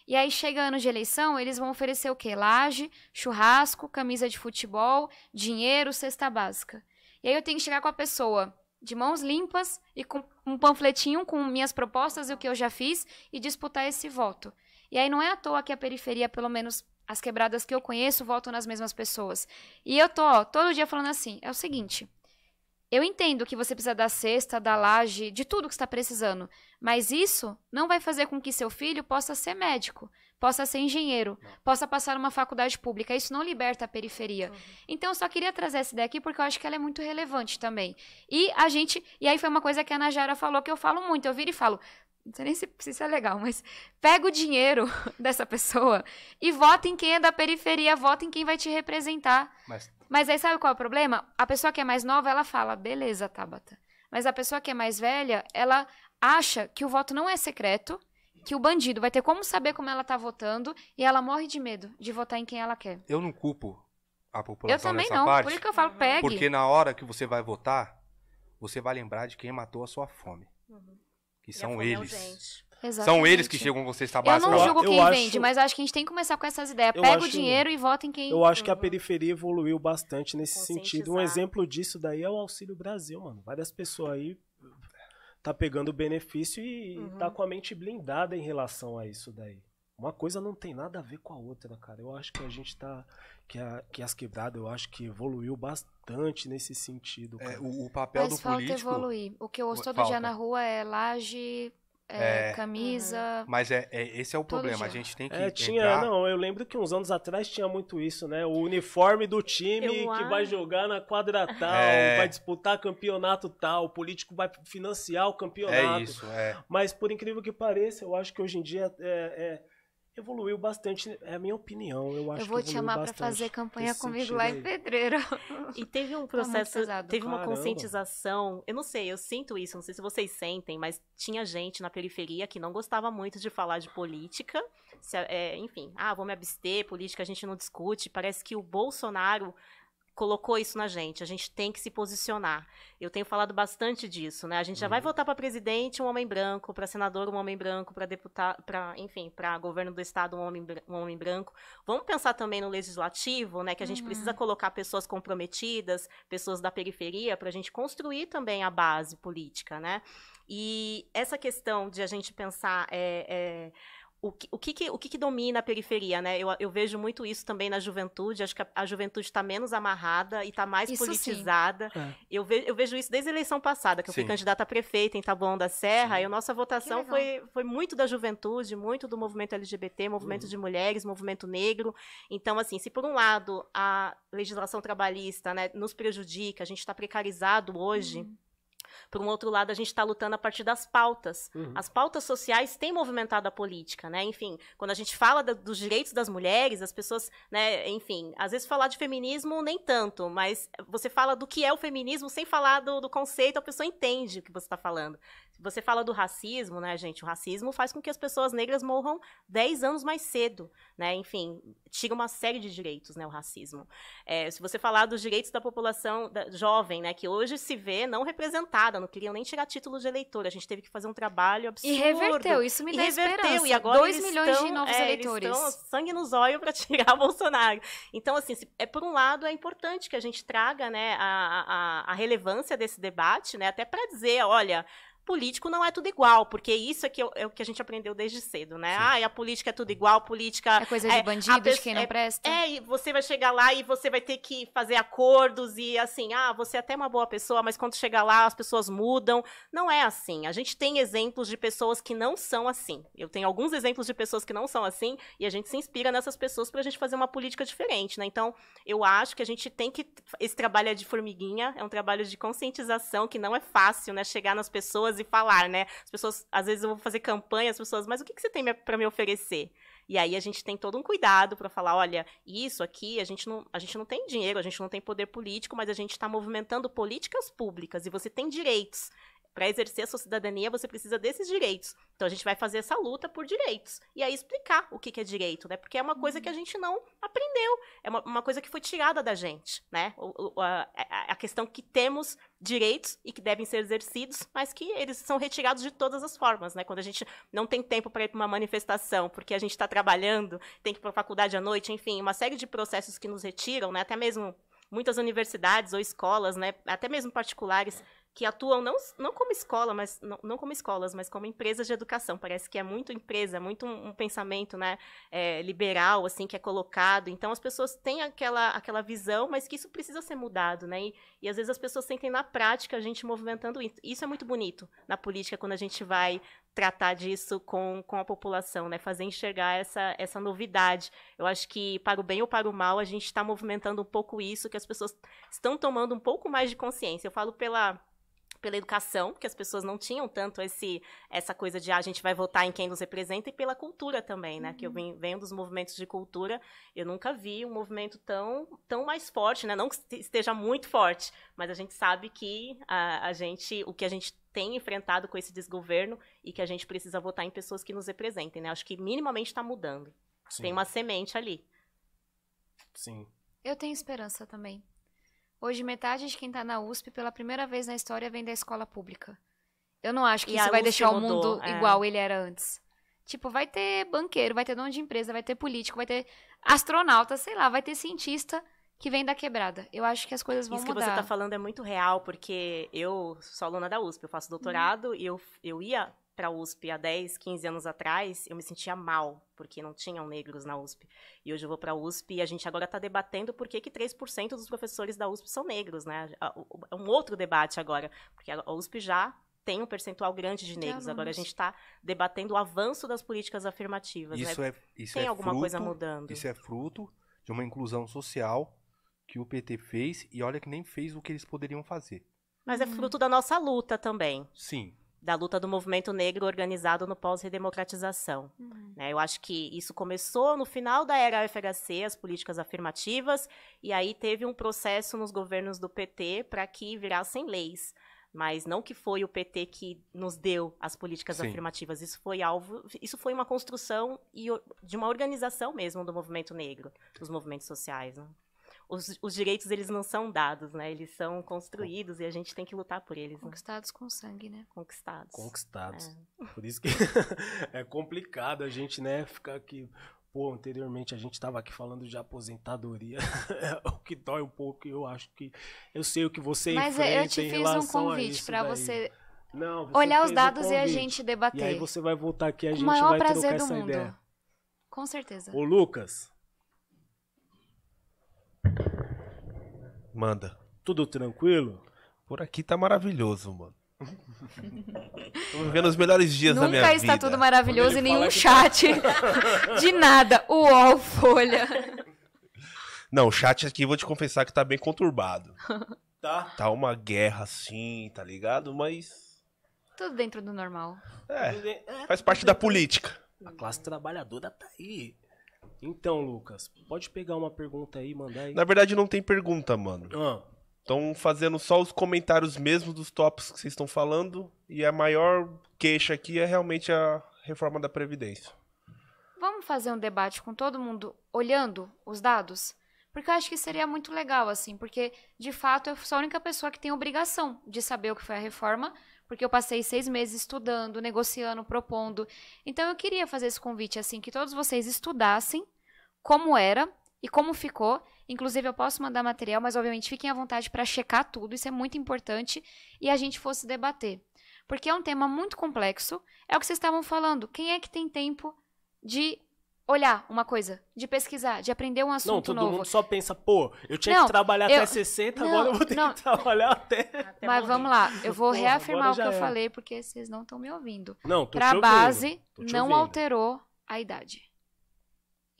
E aí chega ano de eleição, eles vão oferecer o quê? Laje, churrasco, camisa de futebol, dinheiro, cesta básica. E aí eu tenho que chegar com a pessoa de mãos limpas e com um panfletinho com minhas propostas e o que eu já fiz e disputar esse voto. E aí não é à toa que a periferia, pelo menos as quebradas que eu conheço, votam nas mesmas pessoas. E eu tô ó, todo dia falando assim, é o seguinte, eu entendo que você precisa da cesta, da laje, de tudo que está precisando, mas isso não vai fazer com que seu filho possa ser médico, possa ser engenheiro, não. possa passar uma faculdade pública. Isso não liberta a periferia. Uhum. Então, eu só queria trazer essa ideia aqui porque eu acho que ela é muito relevante também. E a gente. E aí foi uma coisa que a Najara falou que eu falo muito. Eu viro e falo. Não sei nem se, se isso é legal, mas pega o dinheiro dessa pessoa e vota em quem é da periferia, vota em quem vai te representar. Mas mas aí sabe qual é o problema? A pessoa que é mais nova, ela fala, beleza, Tabata. Mas a pessoa que é mais velha, ela acha que o voto não é secreto, que o bandido vai ter como saber como ela tá votando e ela morre de medo de votar em quem ela quer. Eu não culpo a população. Eu também não, parte, por isso que eu falo, pegue. Porque na hora que você vai votar, você vai lembrar de quem matou a sua fome. Uhum. Que e são é eles. Exatamente. São eles que chegam você estar Eu não julgo quem eu vende, acho... mas acho que a gente tem que começar com essas ideias. Pega acho... o dinheiro e vota em quem. Eu acho que a uhum. periferia evoluiu bastante nesse sentido. Um exemplo disso daí é o Auxílio Brasil, mano. Várias pessoas aí tá pegando benefício e uhum. tá com a mente blindada em relação a isso daí. Uma coisa não tem nada a ver com a outra, cara. Eu acho que a gente tá. Que, a, que as quebradas, eu acho que evoluiu bastante nesse sentido. É, o, o, papel Mas do falta evoluir. O que eu ouço todo falta. dia na rua é laje é, é camisa. Mas é, é, esse é o problema. Dia. A gente tem que. É, tinha, entrar... não, eu lembro que uns anos atrás tinha muito isso, né? O uniforme do time eu que vai jogar na quadra tal, é. vai disputar campeonato tal, o político vai financiar o é campeonato. É isso, é. Mas por incrível que pareça, eu acho que hoje em dia é evoluiu bastante, é a minha opinião. Eu acho Eu vou que te chamar para fazer campanha comigo lá em Pedreira. E teve um processo, tá teve uma conscientização. Eu não sei, eu sinto isso, não sei se vocês sentem, mas tinha gente na periferia que não gostava muito de falar de política. Se, é, enfim, ah, vou me abster, política a gente não discute. Parece que o Bolsonaro colocou isso na gente. A gente tem que se posicionar. Eu tenho falado bastante disso, né? A gente já uhum. vai votar para presidente um homem branco, para senador um homem branco, para deputado, para enfim, para governo do estado um homem, um homem branco. Vamos pensar também no legislativo, né? Que a gente uhum. precisa colocar pessoas comprometidas, pessoas da periferia, para a gente construir também a base política, né? E essa questão de a gente pensar é, é o que, o que, o que, domina a periferia, né? Eu, eu vejo muito isso também na juventude. Acho que a, a juventude está menos amarrada e está mais isso politizada. É. Eu, ve, eu vejo isso desde a eleição passada, que eu sim. fui candidata a prefeita em Taboão da Serra, sim. e a nossa votação foi, foi muito da juventude, muito do movimento LGBT, movimento uhum. de mulheres, movimento negro. Então, assim, se por um lado a legislação trabalhista né, nos prejudica, a gente está precarizado hoje. Uhum. Por um outro lado, a gente está lutando a partir das pautas. Uhum. As pautas sociais têm movimentado a política, né? Enfim, quando a gente fala da, dos direitos das mulheres, as pessoas, né? Enfim, às vezes falar de feminismo nem tanto, mas você fala do que é o feminismo sem falar do, do conceito, a pessoa entende o que você está falando. Você fala do racismo, né, gente? O racismo faz com que as pessoas negras morram 10 anos mais cedo, né? Enfim, tira uma série de direitos, né, o racismo. É, se você falar dos direitos da população da, jovem, né, que hoje se vê não representada, não queriam nem tirar título de eleitor. A gente teve que fazer um trabalho absurdo. E reverteu, isso me dá e reverteu, esperança. E agora 2 milhões estão, de novos é, eleitores. Eles estão sangue nos olhos para tirar Bolsonaro. Então, assim, se, é por um lado, é importante que a gente traga né, a, a, a relevância desse debate, né, até para dizer, olha, político não é tudo igual, porque isso é, que, é o que a gente aprendeu desde cedo, né? Ah, a política é tudo igual, política... É coisa de é, bandido, de quem não é, presta. É, e você vai chegar lá e você vai ter que fazer acordos e assim, ah, você é até uma boa pessoa, mas quando chegar lá as pessoas mudam. Não é assim. A gente tem exemplos de pessoas que não são assim. Eu tenho alguns exemplos de pessoas que não são assim e a gente se inspira nessas pessoas pra gente fazer uma política diferente, né? Então, eu acho que a gente tem que... Esse trabalho é de formiguinha, é um trabalho de conscientização que não é fácil, né? Chegar nas pessoas pessoas e falar, né? As pessoas, às vezes eu vou fazer campanha, as pessoas, mas o que, que você tem para me oferecer? E aí a gente tem todo um cuidado para falar, olha, isso aqui, a gente, não, a gente não tem dinheiro, a gente não tem poder político, mas a gente está movimentando políticas públicas e você tem direitos. Para exercer a sua cidadania, você precisa desses direitos. Então a gente vai fazer essa luta por direitos. E aí explicar o que, que é direito, né? Porque é uma coisa que a uhum. gente não aprendeu. É uma, uma coisa que foi tirada da gente, né? O, o, a, a questão que temos direitos e que devem ser exercidos, mas que eles são retirados de todas as formas, né? Quando a gente não tem tempo para ir para uma manifestação, porque a gente está trabalhando, tem que ir para a faculdade à noite, enfim, uma série de processos que nos retiram, né? Até mesmo muitas universidades ou escolas, né? Até mesmo particulares que atuam não, não como escola, mas não, não, como escolas, mas como empresas de educação. Parece que é muito empresa, muito um, um pensamento né, é, liberal assim que é colocado. Então as pessoas têm aquela, aquela visão, mas que isso precisa ser mudado, né? E, e às vezes as pessoas sentem na prática a gente movimentando isso. Isso é muito bonito na política quando a gente vai tratar disso com, com a população, né? Fazer enxergar essa, essa novidade. Eu acho que, para o bem ou para o mal, a gente está movimentando um pouco isso, que as pessoas estão tomando um pouco mais de consciência. Eu falo pela pela educação, que as pessoas não tinham tanto esse essa coisa de ah, a gente vai votar em quem nos representa, e pela cultura também, né? Uhum. Que eu uhum. venho, venho dos movimentos de cultura, eu nunca vi um movimento tão, tão mais forte, né? Não que esteja muito forte, mas a gente sabe que a, a gente, o que a gente tem enfrentado com esse desgoverno e que a gente precisa votar em pessoas que nos representem, né? Acho que minimamente está mudando. Sim. Tem uma semente ali. Sim. Eu tenho esperança também. Hoje, metade de quem está na USP pela primeira vez na história vem da escola pública. Eu não acho que e isso vai USP deixar mudou, o mundo é. igual ele era antes. Tipo, vai ter banqueiro, vai ter dono de empresa, vai ter político, vai ter astronauta, sei lá, vai ter cientista que vem da quebrada. Eu acho que as coisas vão mudar. Isso que mudar. você está falando é muito real, porque eu sou aluna da USP, eu faço doutorado uhum. e eu, eu ia para a USP há 10, 15 anos atrás, eu me sentia mal, porque não tinham negros na USP. E hoje eu vou para a USP e a gente agora está debatendo por que, que 3% dos professores da USP são negros, né? É um outro debate agora, porque a USP já tem um percentual grande de negros. Agora a gente está debatendo o avanço das políticas afirmativas. Né? Isso né? é, isso tem é alguma fruto, coisa mudando. Isso é fruto de uma inclusão social que o PT fez e olha que nem fez o que eles poderiam fazer. Mas é uhum. fruto da nossa luta também. Sim, da luta do movimento negro organizado no pós-redemocratização. Uhum. Né, eu acho que isso começou no final da era FHC, as políticas afirmativas, e aí teve um processo nos governos do PT para que virassem leis. Mas não que foi o PT que nos deu as políticas Sim. afirmativas, isso foi alvo, isso foi uma construção e de uma organização mesmo do movimento negro, dos movimentos sociais. Né? os, os, direitos eles não são dados, né? Eles são construídos e a gente tem que lutar por eles. Né? Conquistados né? com sangue, né? Conquistados. Conquistados. É. Por isso que é complicado a gente, né, ficar aqui. Pô, anteriormente a gente estava aqui falando de aposentadoria, é o que dói um pouco. Eu acho que eu sei o que você Mas é, eu te fiz um convite para você não, olhar os dados e a gente debater. E aí você vai voltar aqui a gente vai trocar essa mundo. ideia. Com certeza. Ô Lucas, Manda. Tudo tranquilo? Por aqui tá maravilhoso, mano. Tô vivendo os melhores dias Nunca da minha vida. Nunca está tudo maravilhoso em nenhum tá- chat tá... de nada. UOL, Folha. Não, o chat aqui vou te confessar que tá bem conturbado. Tá. Tá uma guerra assim, tá ligado? Mas. Tudo dentro do normal. É. é faz parte da política. A classe trabalhadora tá aí. Então, Lucas, pode pegar uma pergunta aí, mandar aí. Na verdade, não tem pergunta, mano. Estão ah. fazendo só os comentários mesmo dos tops que vocês estão falando. E a maior queixa aqui é realmente a reforma da Previdência. Vamos fazer um debate com todo mundo olhando os dados? Porque eu acho que seria muito legal, assim, porque de fato eu sou a única pessoa que tem obrigação de saber o que foi a reforma, porque eu passei seis meses estudando, negociando, propondo. Então eu queria fazer esse convite, assim, que todos vocês estudassem como era e como ficou. Inclusive, eu posso mandar material, mas obviamente fiquem à vontade para checar tudo, isso é muito importante e a gente fosse debater. Porque é um tema muito complexo, é o que vocês estavam falando. Quem é que tem tempo de olhar uma coisa, de pesquisar, de aprender um assunto não, todo novo. mundo só pensa, pô, eu tinha não, que trabalhar eu, até 60, não, agora eu vou ter não, que trabalhar até... até mas morrer. vamos lá, eu vou reafirmar o que eu falei, porque vocês não estão me ouvindo. Não, tô Pra base, ouvindo, não ouvindo. alterou a idade.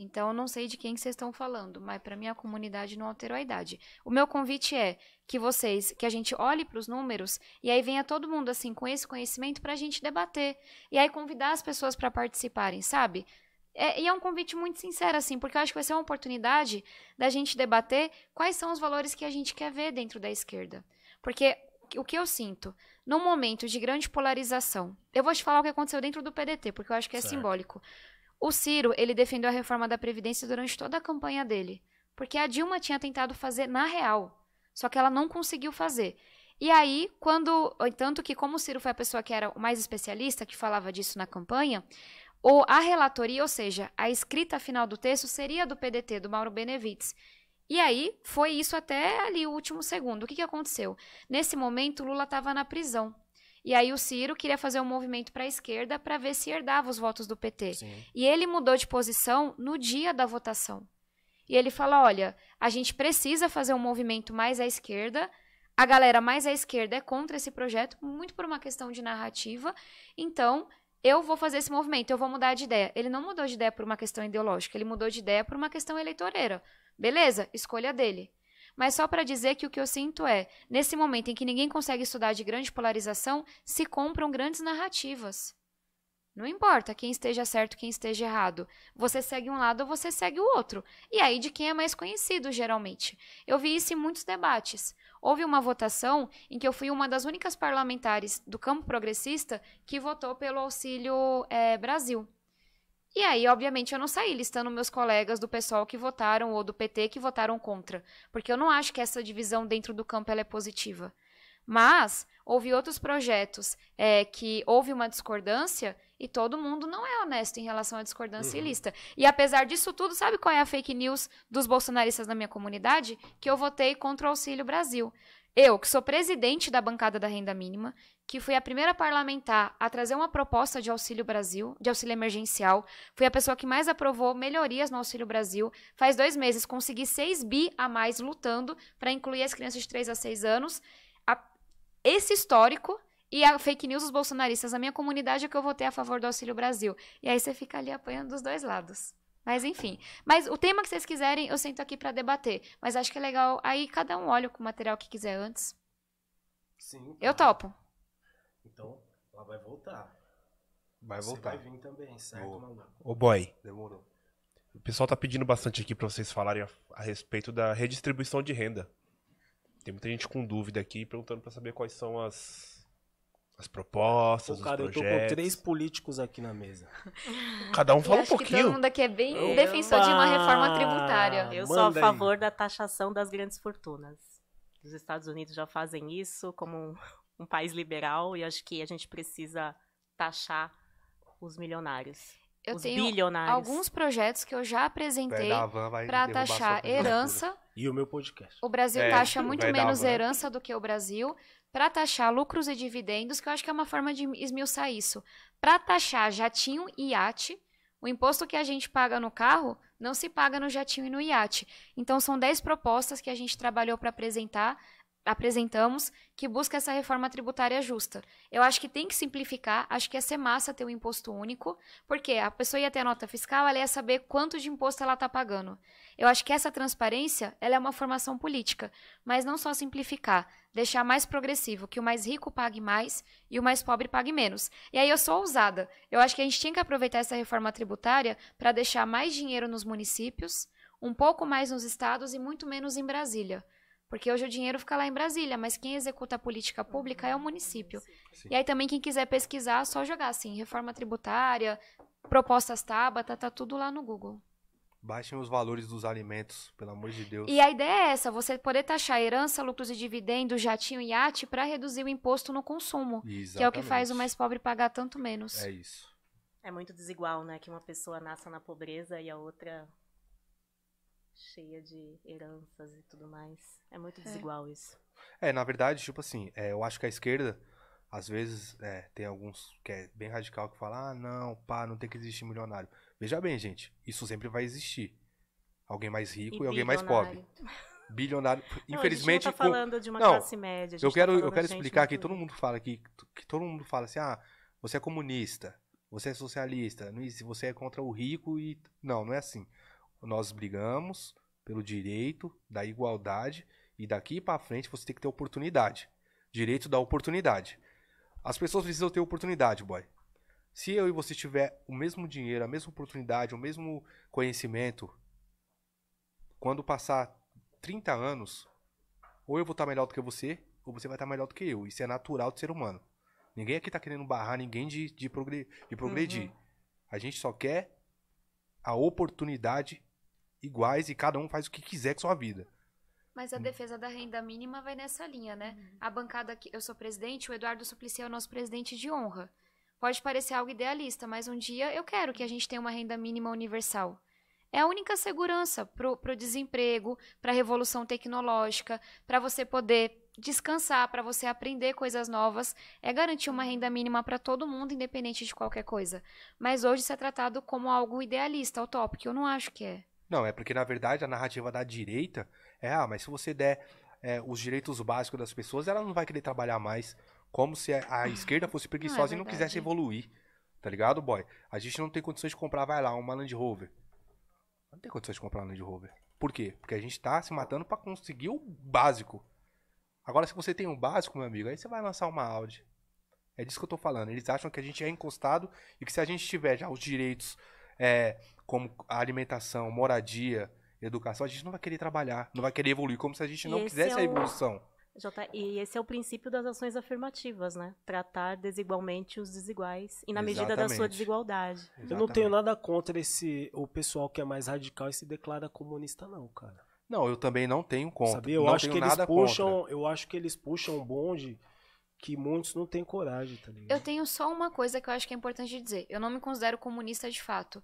Então, eu não sei de quem vocês estão falando, mas para mim a comunidade não alterou a idade. O meu convite é que vocês, que a gente olhe para os números e aí venha todo mundo assim com esse conhecimento para a gente debater e aí convidar as pessoas para participarem, sabe? É, e é um convite muito sincero, assim, porque eu acho que vai ser uma oportunidade da gente debater quais são os valores que a gente quer ver dentro da esquerda. Porque o que eu sinto, num momento de grande polarização, eu vou te falar o que aconteceu dentro do PDT, porque eu acho que é certo. simbólico. O Ciro, ele defendeu a reforma da Previdência durante toda a campanha dele, porque a Dilma tinha tentado fazer na real, só que ela não conseguiu fazer. E aí, quando. Eh, tanto que, como o Ciro foi a pessoa que era o mais especialista, que falava disso na campanha, ou a relatoria, ou seja, a escrita final do texto, seria do PDT, do Mauro Benevides. E aí, foi isso até ali o último segundo. O que, que aconteceu? Nesse momento, Lula estava na prisão. E aí o Ciro queria fazer um movimento para a esquerda para ver se herdava os votos do PT. Sim. E ele mudou de posição no dia da votação. E ele fala: olha, a gente precisa fazer um movimento mais à esquerda. A galera mais à esquerda é contra esse projeto, muito por uma questão de narrativa. Então, eu vou fazer esse movimento, eu vou mudar de ideia. Ele não mudou de ideia por uma questão ideológica, ele mudou de ideia por uma questão eleitoreira. Beleza, escolha dele. Mas só para dizer que o que eu sinto é, nesse momento em que ninguém consegue estudar de grande polarização, se compram grandes narrativas. Não importa quem esteja certo, quem esteja errado. Você segue um lado ou você segue o outro. E aí de quem é mais conhecido, geralmente. Eu vi isso em muitos debates. Houve uma votação em que eu fui uma das únicas parlamentares do campo progressista que votou pelo Auxílio é, Brasil. E aí, obviamente, eu não saí listando meus colegas do pessoal que votaram ou do PT que votaram contra, porque eu não acho que essa divisão dentro do campo é positiva. Mas houve outros projetos é, que houve uma discordância e todo mundo não é honesto em relação à discordância uhum. ilícita. E apesar disso tudo, sabe qual é a fake news dos bolsonaristas na minha comunidade? Que eu votei contra o Auxílio Brasil. Eu, que sou presidente da bancada da renda mínima, que fui a primeira parlamentar a trazer uma proposta de Auxílio Brasil, de auxílio emergencial. Fui a pessoa que mais aprovou melhorias no Auxílio Brasil. Faz dois meses consegui 6 bi a mais lutando para incluir as crianças de 3 a 6 anos. A, esse histórico e a fake news dos bolsonaristas, a minha comunidade é que eu votei a favor do Auxílio Brasil. E aí você fica ali apanhando dos dois lados. Mas enfim. Mas o tema que vocês quiserem, eu sento aqui para debater. Mas acho que é legal. Aí cada um olha com o material que quiser antes. Sim. Eu tá. topo. Então, ela vai voltar. Vai você voltar. vai vir também, certo, Boa. Ô, boy. Demorou. O pessoal tá pedindo bastante aqui para vocês falarem a, a, respeito da redistribuição de renda. Tem muita gente com dúvida aqui, perguntando para saber quais são as, as propostas, Pô, cara, os projetos. eu tô com três políticos aqui na mesa. Cada um fala um pouquinho. Que todo mundo aqui é bem Opa! defensor de uma reforma tributária. Eu Manda sou a favor aí. da taxação das grandes fortunas. Os Estados Unidos já fazem isso como um país liberal e acho que a gente precisa taxar os milionários. Eu os tenho bilionários. alguns projetos que eu já apresentei para taxar herança. E o meu podcast. O Brasil é, taxa muito menos herança do que o Brasil. Para taxar lucros e dividendos, que eu acho que é uma forma de esmiuçar isso. Para taxar jatinho e iate, o imposto que a gente paga no carro não se paga no jatinho e no iate. Então, são 10 propostas que a gente trabalhou para apresentar apresentamos que busca essa reforma tributária justa. Eu acho que tem que simplificar, acho que ia ser massa ter o um imposto único, porque a pessoa ia ter a nota fiscal, ela ia saber quanto de imposto ela está pagando. Eu acho que essa transparência ela é uma formação política, mas não só simplificar, deixar mais progressivo, que o mais rico pague mais e o mais pobre pague menos. E aí eu sou ousada. Eu acho que a gente tinha que aproveitar essa reforma tributária para deixar mais dinheiro nos municípios, um pouco mais nos estados e muito menos em Brasília. Porque hoje o dinheiro fica lá em Brasília, mas quem executa a política uhum. pública é o município. Sim. E aí também quem quiser pesquisar, só jogar assim, reforma tributária, propostas Tabata, tá, tá tudo lá no Google. Baixem os valores dos alimentos, pelo amor de Deus. E a ideia é essa, você poder taxar herança, lucros e dividendos, jatinho e iate para reduzir o imposto no consumo, Exatamente. que é o que faz o mais pobre pagar tanto menos. É isso. É muito desigual, né? Que uma pessoa nasça na pobreza e a outra cheia de heranças e tudo mais. É muito é. desigual é. isso. É, na verdade, tipo assim, é, eu acho que a esquerda, às vezes, é, tem alguns que é bem radical que fala, ah, não, pá, não tem que existir milionário. Veja bem, gente, isso sempre vai existir. Alguém mais rico e, e alguém mais pobre. Bilionário. Não, Infelizmente. A gente não tá falando de uma não, classe média. eu tá quero, tá eu quero explicar que todo mundo fala que, que todo mundo fala assim, ah, você é comunista, você é socialista, você é contra o rico e. Não, não é assim nós brigamos pelo direito da igualdade e daqui para frente você tem que ter oportunidade. Direito da oportunidade. As pessoas precisam ter oportunidade, boy. Se eu e você tiver o mesmo dinheiro, a mesma oportunidade, o mesmo conhecimento, quando passar 30 anos, ou eu vou estar tá melhor do que você, ou você vai estar tá melhor do que eu. Isso é natural do ser humano. Ninguém aqui está querendo barrar ninguém de, de, progredir. Uhum. A gente só quer a oportunidade iguais e cada um faz o que quiser com sua vida. Mas a hum. defesa da renda mínima vai nessa linha, né? Uhum. A bancada que eu sou presidente, o Eduardo Suplicy é o nosso presidente de honra. Pode parecer algo idealista, mas um dia eu quero que a gente tenha uma renda mínima universal. É a única segurança para o desemprego, para a revolução tecnológica, para você poder descansar, para você aprender coisas novas, é garantir uma renda mínima para todo mundo, independente de qualquer coisa. Mas hoje isso é tratado como algo idealista, utópico, eu não acho que é. Não, é porque na verdade a narrativa da direita é, ah, mas se você der é, os direitos básicos das pessoas, ela não vai querer trabalhar mais. Como se a ah, esquerda fosse preguiçosa não é e não quisesse evoluir. Tá ligado, boy? A gente não tem condições de comprar, vai lá, uma Land Rover. Não tem condições de comprar uma Land Rover. Por quê? Porque a gente tá se matando para conseguir o básico. Agora, se você tem o um básico, meu amigo, aí você vai lançar uma Audi. É disso que eu tô falando. Eles acham que a gente é encostado e que se a gente tiver já os direitos é, como alimentação, moradia, educação, a gente não vai querer trabalhar, não vai querer evoluir, como se a gente não quisesse é o... a evolução. J, e esse é o princípio das ações afirmativas, né? Tratar desigualmente os desiguais e na Exatamente. medida da sua desigualdade. Exatamente. Eu não tenho nada contra esse o pessoal que é mais radical e se declara comunista, não, cara. Não, eu também não tenho contra. Sabia? Eu não acho que eles puxam, contra. eu acho que eles puxam um bonde que muitos não têm coragem, tá ligado? Eu tenho só uma coisa que eu acho que é importante dizer. Eu não me considero comunista de fato.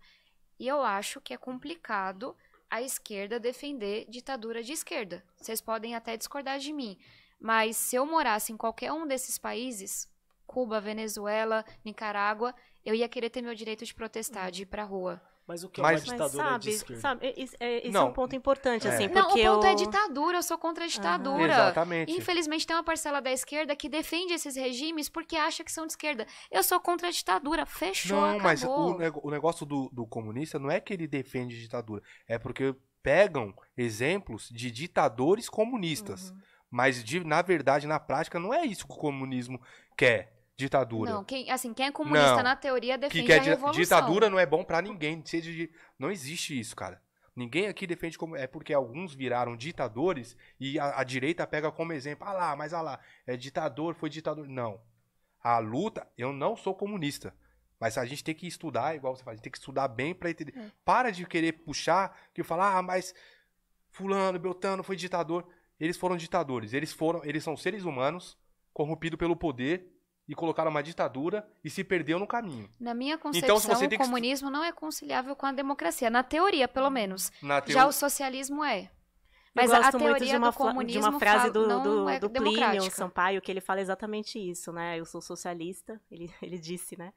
E eu acho que é complicado a esquerda defender ditadura de esquerda. Vocês podem até discordar de mim, mas se eu morasse em qualquer um desses países, Cuba, Venezuela, Nicarágua, eu ia querer ter meu direito de protestar, de ir pra rua. Mas o que mas, é uma ditadura sabe, de esquerda? Sabe, isso, é, isso é um ponto importante, é. assim, porque Não, o ponto é eu... é ditadura, eu sou contra a ditadura. Exatamente. Infelizmente tem uma parcela da esquerda que defende esses regimes porque acha que são de esquerda. Eu sou contra a ditadura, fechou, Não, acabou. mas o, o negócio do, do comunista não é que ele defende ditadura, é porque pegam exemplos de ditadores comunistas. Uhum. Mas, de, na verdade, na prática, não é isso que o comunismo quer ditadura. Não, quem, assim, quem é comunista não. na teoria defende que, que é a revolução. Ditadura não é bom para ninguém. Seja de, não existe isso, cara. Ninguém aqui defende como. É porque alguns viraram ditadores e a, a direita pega como exemplo. Ah lá, mas ah lá, é ditador, foi ditador. Não. A luta, eu não sou comunista. Mas a gente tem que estudar, igual você faz, a gente tem que estudar bem para entender. É. Para de querer puxar, que falar, ah, mas fulano, Beltano foi ditador. Eles foram ditadores, eles foram, eles são seres humanos corrompidos pelo poder e colocaram uma ditadura e se perdeu no caminho. Na minha então, concepção, então, o comunismo que... não é conciliável com a democracia, na teoria, pelo menos. Teo... Já o socialismo é. Mas a teoria de uma, do comunismo de uma frase do, do, é do Plínio Sampaio, que ele fala exatamente isso, né? Eu sou socialista, ele, ele disse, né?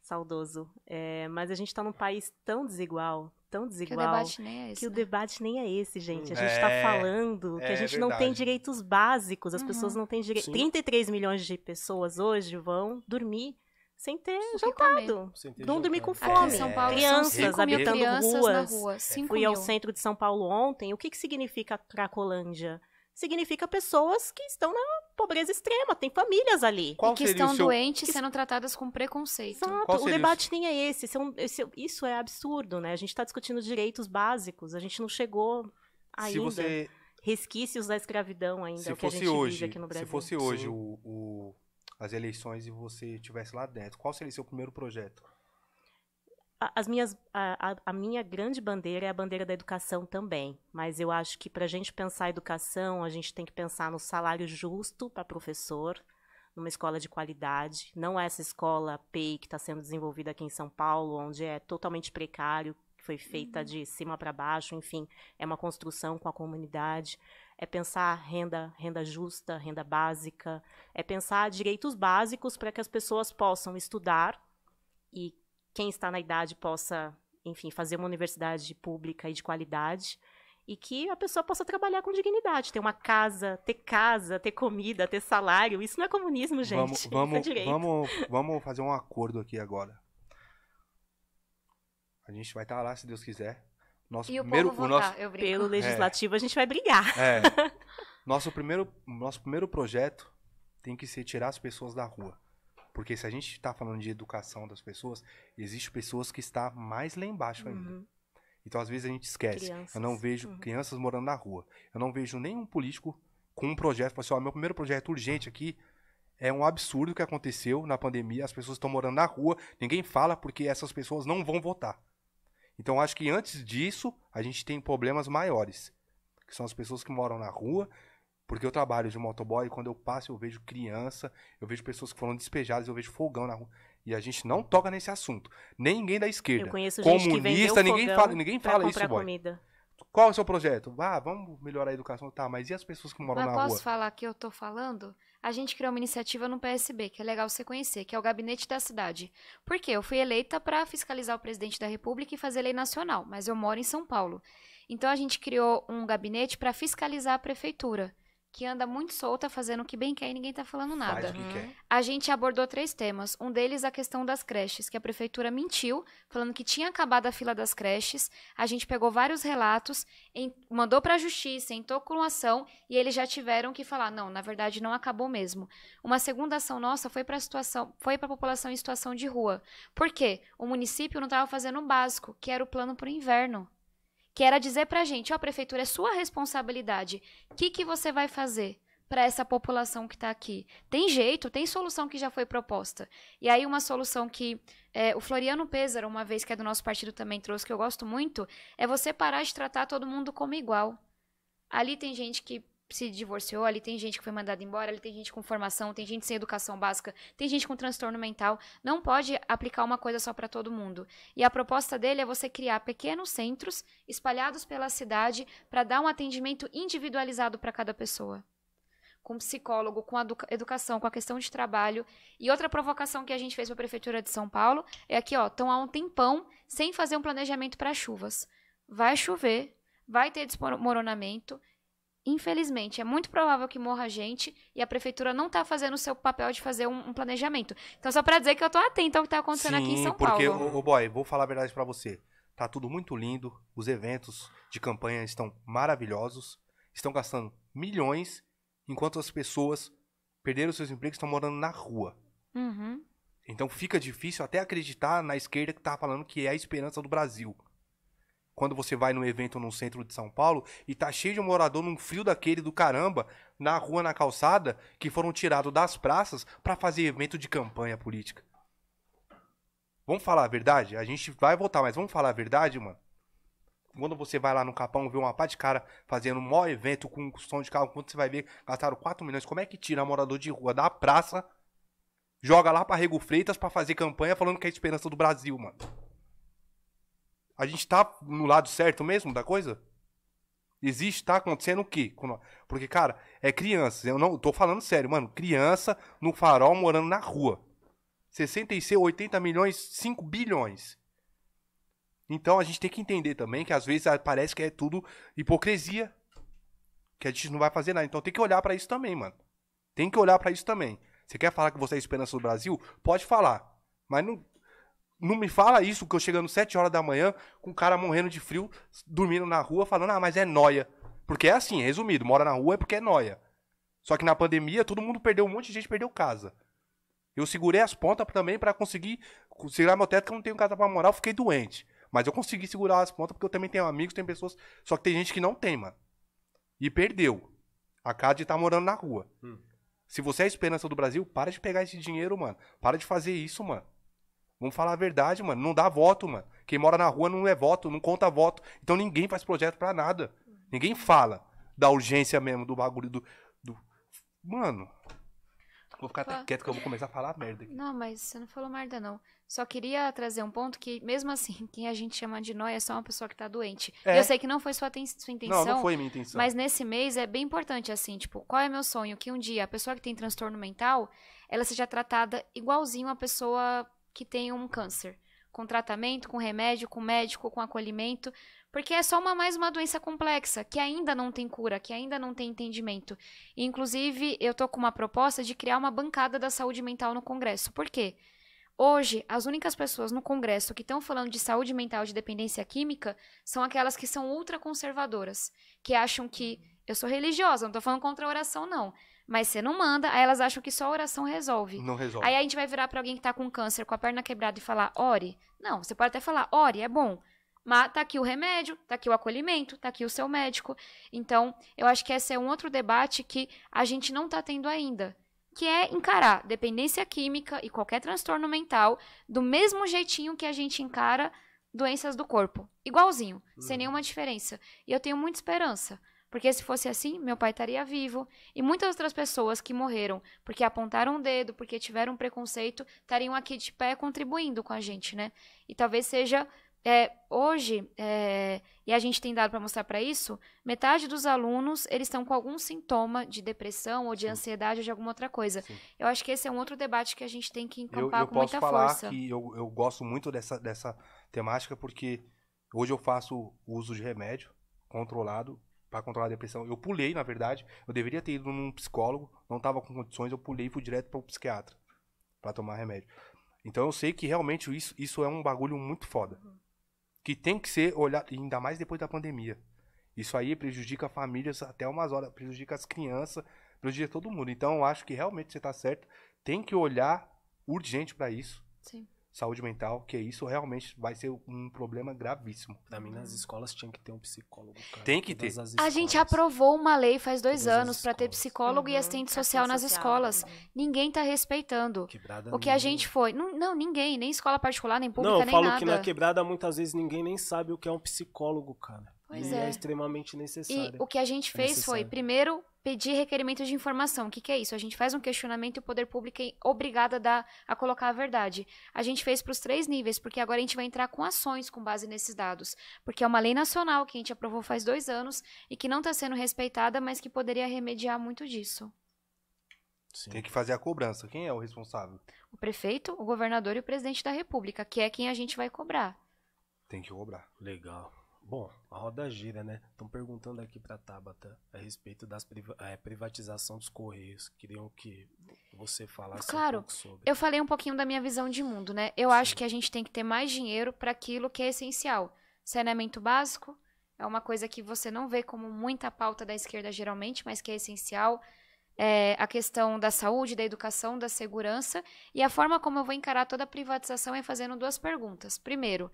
Saudoso. É, mas a gente está num país tão desigual, tão desigual. Que o debate nem é esse. Que né? o debate nem é esse, gente. A gente está é, falando que é, a gente não tem direitos básicos, as uhum. pessoas não têm direito. 33 milhões de pessoas hoje vão dormir sem ter o jantado. Sem ter não dormir com fome. São Paulo, crianças habitando crianças ruas. Rua. É, fui mil. ao centro de São Paulo ontem. O que, que significa Cracolândia? significa pessoas que estão na pobreza extrema, tem famílias ali. Qual e que estão seu... doentes que... sendo tratadas com preconceito. Exato, o debate isso? nem é esse. Isso é, é, um, isso é absurdo, né? A gente está discutindo direitos básicos, a gente não chegou ainda. Você... Resquícios da escravidão ainda, se fosse hoje, Se fosse hoje o, o, as eleições e você estivesse lá dentro, qual seria o seu primeiro projeto? as minhas, a, a, a, minha grande bandeira é a bandeira da educação também, mas eu acho que para a gente pensar a educação, a gente tem que pensar no salário justo para professor, numa escola de qualidade, não essa escola PEI que está sendo desenvolvida aqui em São Paulo, onde é totalmente precário, que foi feita uhum. de cima para baixo, enfim, é uma construção com a comunidade, é pensar renda, renda justa, renda básica, é pensar direitos básicos para que as pessoas possam estudar e quem está na idade possa, enfim, fazer uma universidade pública e de qualidade e que a pessoa possa trabalhar com dignidade, ter uma casa, ter casa, ter comida, ter salário. Isso não é comunismo, gente. Vamos, é vamos, é vamos, vamos fazer um acordo aqui agora. A gente vai estar tá lá, se Deus quiser. Nosso e primeiro, o povo nosso... eu Pelo é. legislativo é. a gente vai brigar. É. Nosso primeiro, nosso primeiro projeto tem que ser tirar as pessoas da rua. Porque se a gente está falando de educação das pessoas, existe pessoas que estão mais lá embaixo ainda. Uhum. Então, às vezes, a gente esquece. Crianças. Eu não vejo uhum. crianças morando na rua. Eu não vejo nenhum político com um projeto. Falando assim, ó, meu primeiro projeto urgente aqui é um absurdo que aconteceu na pandemia. As pessoas estão morando na rua, ninguém fala porque essas pessoas não vão votar. Então, acho que antes disso, a gente tem problemas maiores, que são as pessoas que moram na rua, porque eu trabalho de motoboy, quando eu passo eu vejo criança, eu vejo pessoas que foram despejadas, eu vejo fogão na rua. E a gente não toca nesse assunto. Nem ninguém da esquerda. Eu conheço Comunista, ninguém fala, ninguém fala isso, boy. Comida. Qual é o seu projeto? Ah, vamos melhorar a educação. Tá, mas e as pessoas que moram mas na posso rua? posso falar que eu tô falando? A gente criou uma iniciativa no PSB, que é legal você conhecer, que é o Gabinete da Cidade. Por quê? Eu fui eleita para fiscalizar o presidente da República e fazer lei nacional, mas eu moro em São Paulo. Então a gente criou um gabinete para fiscalizar a prefeitura que anda muito solta, fazendo o que bem quer e ninguém tá falando nada. A gente abordou três temas. Um deles, a questão das creches, que a prefeitura mentiu, falando que tinha acabado a fila das creches. A gente pegou vários relatos, em, mandou para a justiça, entrou com ação e eles já tiveram que falar: não, na verdade não acabou mesmo. Uma segunda ação nossa foi para a situação, foi para a população em situação de rua. Por quê? O município não estava fazendo o básico, que era o plano para o inverno que era dizer para a gente, ó, oh, prefeitura, é sua responsabilidade. O que, que você vai fazer para essa população que está aqui? Tem jeito, tem solução que já foi proposta. E aí uma solução que é, o Floriano Pêsaro, uma vez que é do nosso partido também trouxe, que eu gosto muito, é você parar de tratar todo mundo como igual. Ali tem gente que se divorciou, ali tem gente que foi mandada embora, ali tem gente com formação, tem gente sem educação básica, tem gente com transtorno mental. Não pode aplicar uma coisa só para todo mundo. E a proposta dele é você criar pequenos centros espalhados pela cidade para dar um atendimento individualizado para cada pessoa. Com psicólogo, com educação, com a questão de trabalho. E outra provocação que a gente fez para a Prefeitura de São Paulo é aqui, ó, estão há um tempão sem fazer um planejamento para chuvas. Vai chover, vai ter desmoronamento Infelizmente, é muito provável que morra gente e a prefeitura não está fazendo o seu papel de fazer um, um planejamento. Então, só para dizer que eu estou atento ao que está acontecendo Sim, aqui em São porque, Paulo. Porque, boy, vou falar a verdade para você. Tá tudo muito lindo, os eventos de campanha estão maravilhosos, estão gastando milhões, enquanto as pessoas perderam seus empregos e estão morando na rua. Uhum. Então fica difícil até acreditar na esquerda que tá falando que é a esperança do Brasil quando você vai num evento num centro de São Paulo e tá cheio de morador num frio daquele do caramba, na rua, na calçada, que foram tirados das praças para fazer evento de campanha política. Vamos falar a verdade? A gente vai voltar, mas vamos falar a verdade, mano? Quando você vai lá no Capão ver uma pá de cara fazendo um maior evento com som de carro, quando você vai ver, gastaram 4 milhões, como é que tira morador de rua da praça, joga lá pra Rego Freitas pra fazer campanha falando que é a esperança do Brasil, mano? A gente tá no lado certo mesmo da coisa? Existe, tá acontecendo o quê? Porque, cara, é criança. Eu não tô falando sério, mano. Criança no farol morando na rua. 66, 80 milhões, 5 bilhões. Então a gente tem que entender também que às vezes parece que é tudo hipocrisia. Que a gente não vai fazer nada. Então tem que olhar para isso também, mano. Tem que olhar para isso também. Você quer falar que você é a esperança do Brasil? Pode falar. Mas não não me fala isso, que eu chegando 7 horas da manhã, com um cara morrendo de frio, dormindo na rua, falando, ah, mas é noia. Porque é assim, resumido, mora na rua é porque é noia. Só que na pandemia, todo mundo perdeu um monte de gente, perdeu casa. Eu segurei as pontas também para conseguir segurar meu teto, que eu não tenho casa para morar, eu fiquei doente. Mas eu consegui segurar as pontas porque eu também tenho amigos, tem pessoas. Só que tem gente que não tem, mano. E perdeu. A casa de estar tá morando na rua. Hum. Se você é a esperança do Brasil, para de pegar esse dinheiro, mano. Para de fazer isso, mano. Vamos falar a verdade, mano. Não dá voto, mano. Quem mora na rua não é voto, não conta voto. Então ninguém faz projeto para nada. Ninguém fala da urgência mesmo, do bagulho do. do... Mano. Vou ficar até quieto que eu vou começar a falar merda aqui. Não, mas você não falou merda, não. Só queria trazer um ponto que, mesmo assim, quem a gente chama de nóia é só uma pessoa que tá doente. É. Eu sei que não foi sua, sua intenção. Não, não foi minha intenção. Mas nesse mês é bem importante, assim, tipo, qual é meu sonho? Que um dia a pessoa que tem transtorno mental, ela seja tratada igualzinho a pessoa que tenham um câncer. Com tratamento, com remédio, com médico, com acolhimento, porque é só uma, mais uma doença complexa, que ainda não tem cura, que ainda não tem entendimento. E, inclusive, eu estou com uma proposta de criar uma bancada da saúde mental no Congresso. Por quê? Hoje, as únicas pessoas no Congresso que estão falando de saúde mental de dependência química são aquelas que são ultraconservadoras, que acham que eu sou religiosa, não estou falando contra a oração, não mas você não manda. Aí elas acham que só a oração resolve. Não resolve. Aí a gente vai virar para alguém que tá com câncer, com a perna quebrada e falar, ore. Não, você pode até falar, ore, é bom. Mas tá aqui o remédio, tá aqui o acolhimento, tá aqui o seu médico. Então, eu acho que esse é um outro debate que a gente não tá tendo ainda que é encarar dependência química e qualquer transtorno mental do mesmo jeitinho que a gente encara doenças do corpo. Igualzinho, hum. sem uhum. nenhuma diferença. E eu tenho muita esperança. Porque se fosse assim, meu pai estaria vivo. E muitas outras pessoas que morreram porque apontaram o um dedo, porque tiveram preconceito, estariam aqui de pé contribuindo com a gente, né? E talvez seja é, hoje, é, e a gente tem dado para mostrar para isso, metade dos alunos eles estão com algum sintoma de depressão ou de Sim. ansiedade ou de alguma outra coisa. Sim. Eu acho que esse é um outro debate que a gente tem que encampar eu, eu com muita força. Eu posso falar que eu, eu gosto muito dessa, dessa temática porque hoje eu faço uso de remédio controlado para controlar a depressão. Eu pulei, na verdade. Eu deveria ter ido num psicólogo, não estava com condições, eu pulei e fui direto para o psiquiatra para tomar remédio. Então eu sei que realmente isso, isso é um bagulho muito foda. Que tem que ser olhado, ainda mais depois da pandemia. Isso aí prejudica famílias até umas horas, prejudica as crianças, prejudica todo mundo. Então eu acho que realmente você está certo, tem que olhar urgente para isso. Sim saúde mental, que isso realmente vai ser um problema gravíssimo. Pra mim, nas escolas tinha que ter um psicólogo. Cara. Tem que Todas ter. a gente aprovou uma lei faz dois Todas anos para ter psicólogo uhum, e assistente social nas social, escolas. Uhum. Ninguém tá respeitando. Quebrada o que ninguém. a gente foi. Não, não, ninguém, nem escola particular, nem pública, não, nem nada. Não, eu falo que na quebrada muitas vezes ninguém nem sabe o que é um psicólogo, cara. Pois e é. é extremamente necessário. E o que a gente é fez é foi, primeiro, pedir requerimento de informação. O que, que é isso? A gente faz um questionamento e o poder público é obrigado a, dar, a colocar a verdade. A gente fez para os três níveis, porque agora a gente vai entrar com ações com base nesses dados. Porque é uma lei nacional que a gente aprovou faz dois anos e que não está sendo respeitada, mas que poderia remediar muito disso. Sim. Tem que fazer a cobrança. Quem é o responsável? O prefeito, o governador e o presidente da república, que é quem a gente vai cobrar. Tem que cobrar. Legal. Bom, a roda gira, né? Estão perguntando aqui para Tabata a respeito da priva é, privatização dos Correios. Queriam que você falasse claro, um pouco sobre. Claro, eu falei um pouquinho da minha visão de mundo, né? Eu Sim. acho que a gente tem que ter mais dinheiro para aquilo que é essencial. Saneamento básico é uma coisa que você não vê como muita pauta da esquerda geralmente, mas que é essencial. É, a questão da saúde, da educação, da segurança. E a forma como eu vou encarar toda a privatização é fazendo duas perguntas. Primeiro,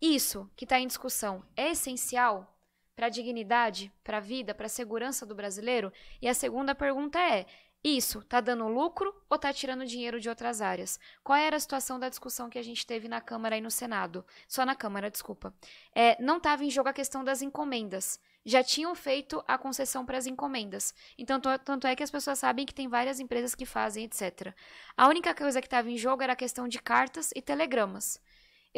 isso que está em discussão é essencial para a dignidade, para a vida, para a segurança do brasileiro? E a segunda pergunta é: isso está dando lucro ou está tirando dinheiro de outras áreas? Qual era a situação da discussão que a gente teve na Câmara e no Senado? Só na Câmara, desculpa. É, não estava em jogo a questão das encomendas. Já tinham feito a concessão para as encomendas. Então, tanto é que as pessoas sabem que tem várias empresas que fazem, etc. A única coisa que estava em jogo era a questão de cartas e telegramas.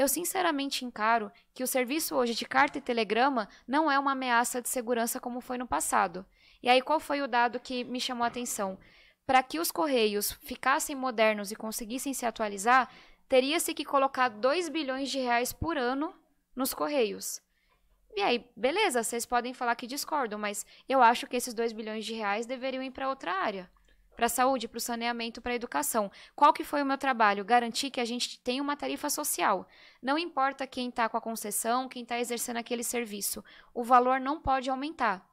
Eu sinceramente encaro que o serviço hoje de carta e telegrama não é uma ameaça de segurança como foi no passado. E aí, qual foi o dado que me chamou a atenção? Para que os correios ficassem modernos e conseguissem se atualizar, teria-se que colocar 2 bilhões de reais por ano nos correios. E aí, beleza, vocês podem falar que discordam, mas eu acho que esses 2 bilhões de reais deveriam ir para outra área para a saúde, para o saneamento, para a educação. Qual que foi o meu trabalho? Garantir que a gente tem uma tarifa social. Não importa quem está com a concessão, quem está exercendo aquele serviço. O valor não pode aumentar.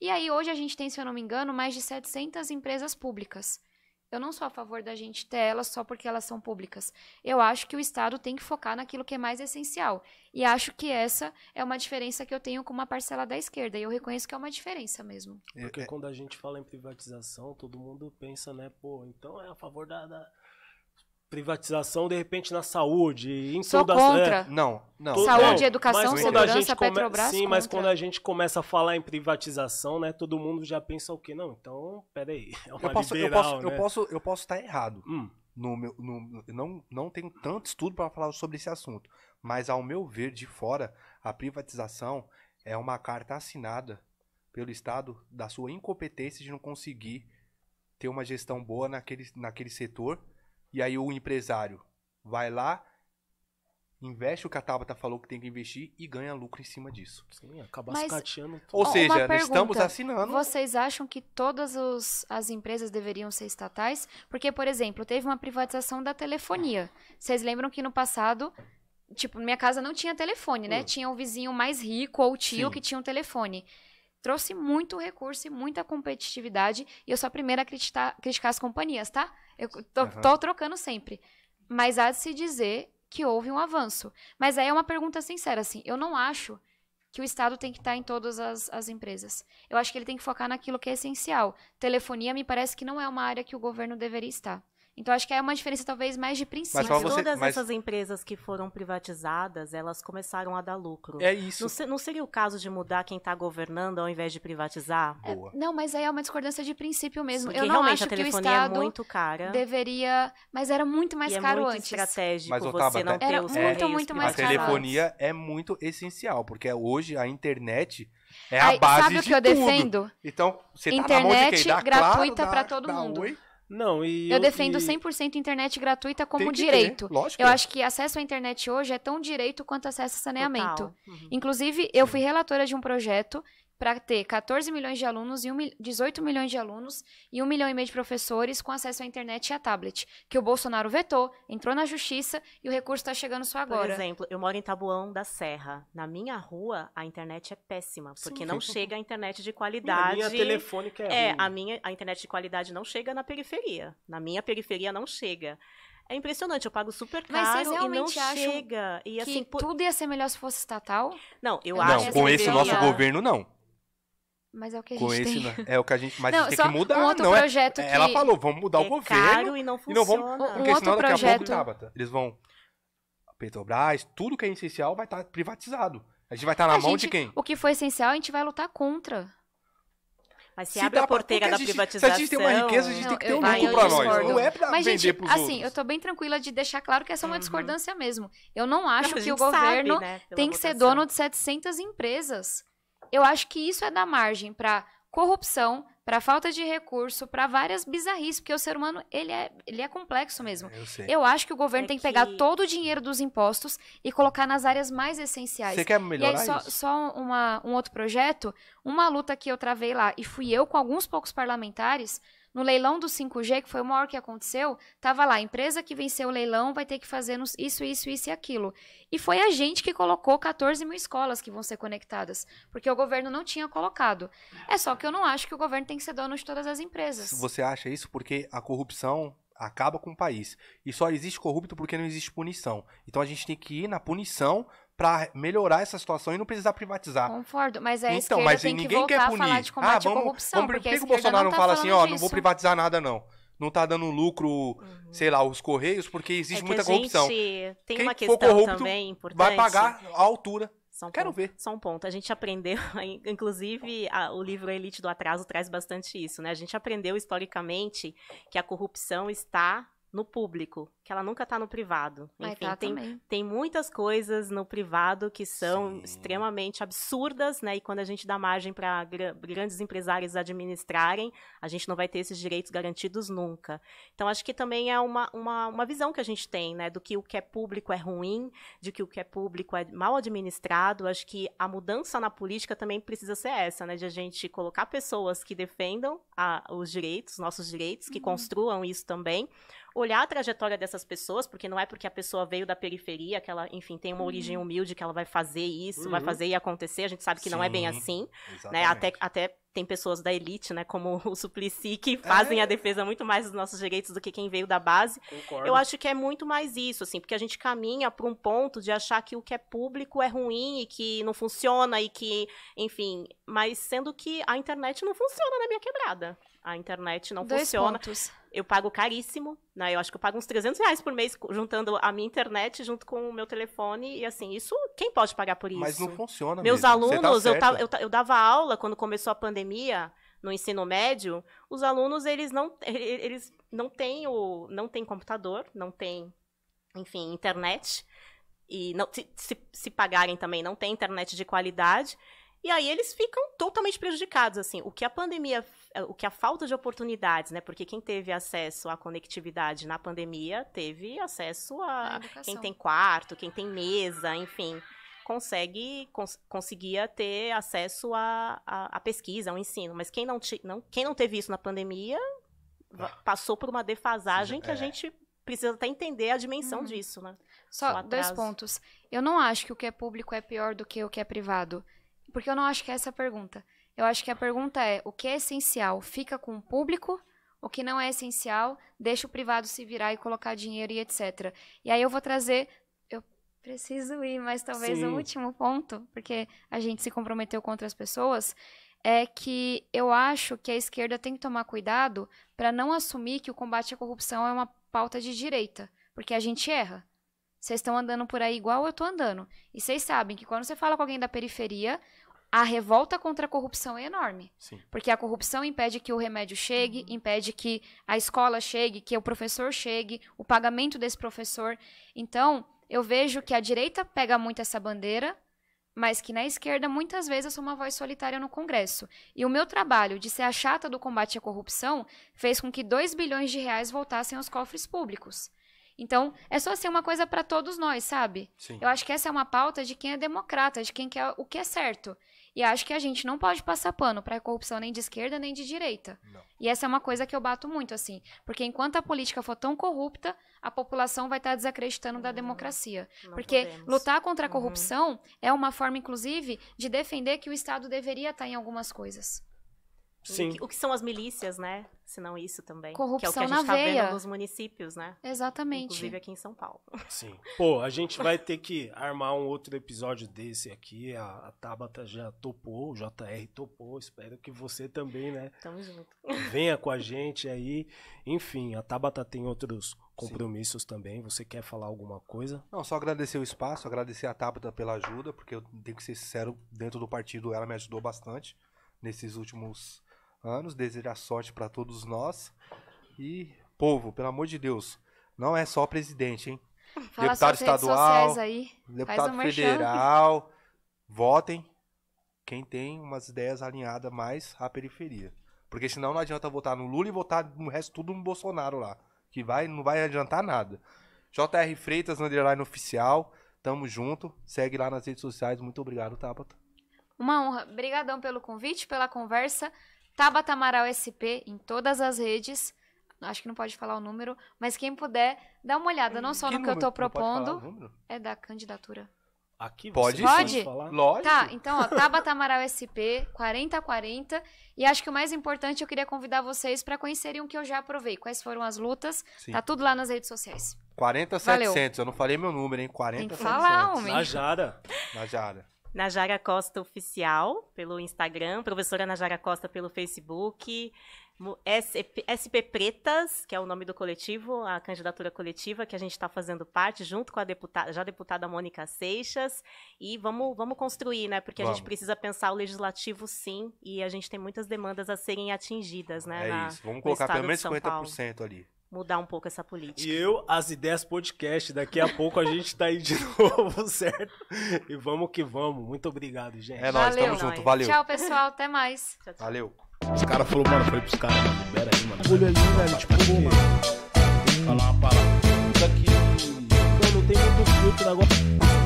E aí hoje a gente tem, se eu não me engano, mais de 700 empresas públicas. Eu não sou a favor da gente ter elas só porque elas são públicas. Eu acho que o Estado tem que focar naquilo que é mais essencial. E acho que essa é uma diferença que eu tenho com uma parcela da esquerda. E eu reconheço que é uma diferença mesmo. Porque é, é. quando a gente fala em privatização, todo mundo pensa, né? Pô, então é a favor da, da privatização, de repente, na saúde. Em Sou todas, contra. É, não, não. Saúde, é. educação, segurança, Petrobras Sim, contra. mas quando a gente começa a falar em privatização, né, todo mundo já pensa o quê? Não, então, peraí, é uma eu posso, liberal, eu posso, né? eu posso, eu posso estar errado. Hum. No meu, no, não, não tenho tanto estudo para falar sobre esse assunto, mas ao meu ver, de fora, a privatização é uma carta assinada pelo Estado da sua incompetência de não conseguir ter uma gestão boa naquele, naquele setor e aí o empresário vai lá, investe o que a Tabata falou que tem que investir e ganha lucro em cima disso. Sim, acabar Mas, sucateando tudo. Ou seja, pergunta, estamos assinando. Vocês acham que todas os, as empresas deveriam ser estatais? Porque, por exemplo, teve uma privatização da telefonia. Vocês lembram que no passado tipo, minha casa não tinha telefone, né? Hum. Tinha o um vizinho mais rico ou o tio Sim. que tinha um telefone trouxe muito recurso e muita competitividade. E eu sou a primeira a criticar, criticar as companhias, tá? Eu tô, uhum. tô, trocando sempre. Mas há de se dizer que houve um avanço. Mas aí é uma pergunta sincera, assim. Eu não acho que o Estado tem que estar tá em todas as, as empresas. Eu acho que ele tem que focar naquilo que é essencial. Telefonia me parece que não é uma área que o governo deveria estar. Então acho que é uma diferença talvez mais de princípio. Mas, você, todas mas... essas empresas que foram privatizadas, elas começaram a dar lucro. É isso. Não, não seria o caso de mudar quem está governando ao invés de privatizar? É, é não, mas aí é uma discordância de princípio mesmo. Porque Eu não acho que o é Estado é muito cara. deveria, mas era muito mais é caro muito antes. Estratégico mas, Otávio, você não ter era os muito, muito mais caro. A telefonia é muito essencial, porque hoje a internet é a Aí, base sabe de o que eu tudo. defendo? Então, você internet tá na mão de quem? Dá gratuita claro, para todo dá mundo. Oi? Não, e eu, eu defendo e... 100% internet gratuita como né? direito. Eu é. acho que acesso à internet hoje é tão direito quanto acesso a saneamento. Uhum. Inclusive, eu fui relatora de um projeto para ter 14 milhões de alunos e um, 18 milhões de alunos e 1 milhão e meio de professores com acesso à internet e a tablet, que o Bolsonaro vetou, entrou na justiça e o recurso está chegando só agora. Por exemplo, eu moro em Tabuão da Serra. Na minha rua, a internet é péssima, porque Sim. não chega a internet de qualidade. A minha telefônica é, é ruim. a minha a internet de qualidade não chega na periferia. Na minha periferia não chega. É impressionante, eu pago super caro e não chega. E, assim, por... tudo ia ser melhor se fosse estatal? Não, eu não, acho que... Não, com esse nosso governo, não. Mas é o que a gente esse, tem. É o que a gente. Mas não, a gente tem que mudar. Um outro não é? projeto é, que ela falou, vamos mudar é o governo. Caro e não funciona. E não vamos, um porque outro senão projeto... daqui a pouco, tá? eles vão. Petrobras, tudo que é essencial vai estar tá privatizado. A gente vai estar tá na a mão gente, de quem? O que foi essencial, a gente vai lutar contra. Mas se, se abre a porteira da gente, privatização. Se a gente tem uma riqueza, a gente não, tem que ter um lucro para nós. Não é pra Mas, vender gente, pros assim, outros. eu estou bem tranquila de deixar claro que essa é uma uhum. discordância mesmo. Eu não acho não, que o governo sabe, né, tem que votação. ser dono de 700 empresas eu acho que isso é da margem para corrupção, para falta de recurso, para várias bizarrices, porque o ser humano ele é, ele é complexo mesmo. É, eu, sei. eu acho que o governo é tem que pegar todo o dinheiro dos impostos e colocar nas áreas mais essenciais. Você quer melhorar e aí, só, só uma, um outro projeto, uma luta que eu travei lá, e fui eu com alguns poucos parlamentares no leilão do 5G, que foi o maior que aconteceu, tava lá, a empresa que venceu o leilão vai ter que fazer isso, isso, isso e aquilo. E foi a gente que colocou 14 mil escolas que vão ser conectadas, porque o governo não tinha colocado. É só que eu não acho que o governo tem que ser dono de todas as empresas. Você acha isso porque a corrupção acaba com o país. E só existe corrupto porque não existe punição. Então a gente tem que ir na punição para melhorar essa situação e não precisar privatizar. Concordo, mas é então, mas tem ninguém que quer punir. falar de ah, vamos, corrupção, vamos, porque por que, que o Bolsonaro não, tá fala assim, ó, não vou privatizar nada não uhum. não tá dando lucro, uhum. sei lá, os correios, porque existe é muita corrupção. Gente, tem Quem uma questão corrupto, também importante. Vai pagar a altura. São Quero ponto, ver. Só um ponto. A gente aprendeu, inclusive, a, o livro Elite do Atraso traz bastante isso, né? A gente aprendeu historicamente que a corrupção está no público, que ela nunca tá no privado. Ah, Enfim, tá tem, tem muitas coisas no privado que são Sim. extremamente absurdas, né? E quando a gente dá margem para gr grandes empresários administrarem, a gente não vai ter esses direitos garantidos nunca. Então, acho que também é uma, uma, uma visão que a gente tem, né? Do que o que é público é ruim, de que o que é público é mal administrado. Acho que a mudança na política também precisa ser essa, né? De a gente colocar pessoas que defendam a, ah, os direitos, nossos direitos, que uhum. construam isso também olhar a trajetória dessas pessoas, porque não é porque a pessoa veio da periferia que ela, enfim, tem uma uhum. origem humilde que ela vai fazer isso, uhum. vai fazer e acontecer. A gente sabe que Sim, não é bem assim, exatamente. né? Até, até tem pessoas da elite, né, como o Suplicy, que é. fazem é. a defesa muito mais dos nossos direitos do que quem veio da base. Concordo. Eu acho que é muito mais isso, assim, porque a gente caminha para um ponto de achar que o que é público é ruim e que não funciona e que, enfim, mas sendo que a internet não funciona na minha quebrada a internet não Dois funciona. Pontos. Eu pago caríssimo, né? Eu acho que eu pago uns 300 reais por mês juntando a minha internet junto com o meu telefone. E assim, isso, quem pode pagar por isso? Mas não funciona Meus mesmo. alunos, tá eu, tava, eu, eu dava aula quando começou a pandemia no ensino médio, os alunos, eles não, eles não têm o, não tem computador, não tem, enfim, internet. E não, se, se, se pagarem também, não tem internet de qualidade. E aí eles ficam totalmente prejudicados, assim. O que a pandemia, eh, o que a falta de oportunidades, né? Porque quem teve acesso à conectividade na pandemia teve acesso a quem tem quarto, quem tem mesa, enfim, consegue cons conseguia ter acesso à a, a, a, pesquisa, ao ensino. Mas quem não, não, quem não teve isso na pandemia ah. passou por uma defasagem Sim, que a é. gente precisa até entender a dimensão uhum. disso, né? Só dois pontos. Eu não acho que o que é público é pior do que o que é privado. Porque eu não acho que é essa a pergunta. Eu acho que a pergunta é: o que é essencial fica com o público? O que não é essencial, deixa o privado se virar e colocar dinheiro e etc. E aí eu vou trazer. Eu preciso ir, mas talvez Sim. o último ponto, porque a gente se comprometeu com outras pessoas, é que eu acho que a esquerda tem que tomar cuidado para não assumir que o combate à corrupção é uma pauta de direita, porque a gente erra. Vocês estão andando por aí igual eu estou andando. E vocês sabem que quando você fala com alguém da periferia, a revolta contra a corrupção é enorme. Sim. Porque a corrupção impede que o remédio chegue, uhum. impede que a escola chegue, que o professor chegue, o pagamento desse professor. Então, eu vejo que a direita pega muito essa bandeira, mas que na esquerda muitas vezes eu sou uma voz solitária no Congresso. E o meu trabalho de ser a chata do combate à corrupção fez com que 2 bilhões de reais voltassem aos cofres públicos. Então, é só ser uma coisa para todos nós, sabe? Sim. Eu acho que essa é uma pauta de quem é democrata, de quem quer o que é certo. E acho que a gente não pode passar pano para corrupção nem de esquerda nem de direita. Não. E essa é uma coisa que eu bato muito, assim. Porque enquanto a política for tão corrupta, a população vai estar tá desacreditando uhum. da hum, democracia. Não porque podemos. lutar contra a uhum. corrupção uhum. é uma forma, inclusive, de defender que o Estado deveria estar tá em algumas coisas. Sim. O que são as milícias, né? Se não isso também. Corrupção que é o que a gente na tá veia. vendo nos municípios, né? Exatamente. Inclusive aqui em São Paulo. Sim. Pô, a gente vai ter que armar um outro episódio desse aqui. A, a Tabata já topou, o JR topou. Espero que você também, né? Tamo junto. Venha com a gente aí. Enfim, a Tabata tem outros compromissos Sim. também. Você quer falar alguma coisa? Não, só agradecer o espaço, agradecer a Tabata pela ajuda, porque eu tenho que ser sincero, dentro do partido ela me ajudou bastante nesses últimos anos, desejar sorte para todos nós. E, povo, pelo amor de Deus, não é só presidente, hein? Fala deputado estadual, deputado federal, marchando. votem quem tem umas ideias alinhadas mais à periferia. Porque senão não adianta votar no Lula e votar no resto tudo no Bolsonaro lá, que vai não vai adiantar nada. JR Freitas, underline oficial, tamo junto, segue lá nas redes sociais, muito obrigado, Tabata. Uma honra. Obrigadão pelo convite, pela conversa. Tabata Amaral SP em todas as redes. Acho que não pode falar o número, mas quem puder, dá uma olhada, não só que no hum, que eu estou propondo. É da candidatura. Aqui pode, pode? pode Lógico. Tá, então, ó, Tabata Amaral SP, 4040. E acho que o mais importante, eu queria convidar vocês para conhecerem o que eu já provei. Quais foram as lutas. Sim. Tá tudo lá nas redes sociais. 40700, eu não falei meu número, hein? 40700. Tem que falar, homem. Na Jara. Najara Costa Oficial pelo Instagram, professora Najara Costa pelo Facebook, SP Pretas, que é o nome do coletivo, a candidatura coletiva que a gente está fazendo parte, junto com a deputada, já a deputada Mônica Seixas. E vamos, vamos construir, né? Porque vamos. a gente precisa pensar o legislativo sim, e a gente tem muitas demandas a serem atingidas, né? É na, isso, vamos colocar pelo menos 50% ali mudar um pouco essa política. E eu, as ideias podcast, daqui a pouco a gente tá aí de novo, certo? E vamos que vamos. Muito obrigado, gente. É nóis, tamo junto, valeu. Tchau, pessoal, até mais. Tchau, tchau. Valeu. Os caras falaram, mano, falei pros caras, mano, libera aí, mano. Olha aí, velho, tipo, mano. Hum. Falar uma palavra. Isso aqui, mano, não tem muito filtro agora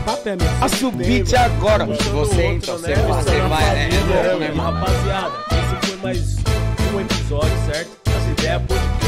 papo é meu. Assim, agora. Você, então, né? você, vai, né? Rapaziada, esse foi mais um episódio, certo? As Ideias podcast.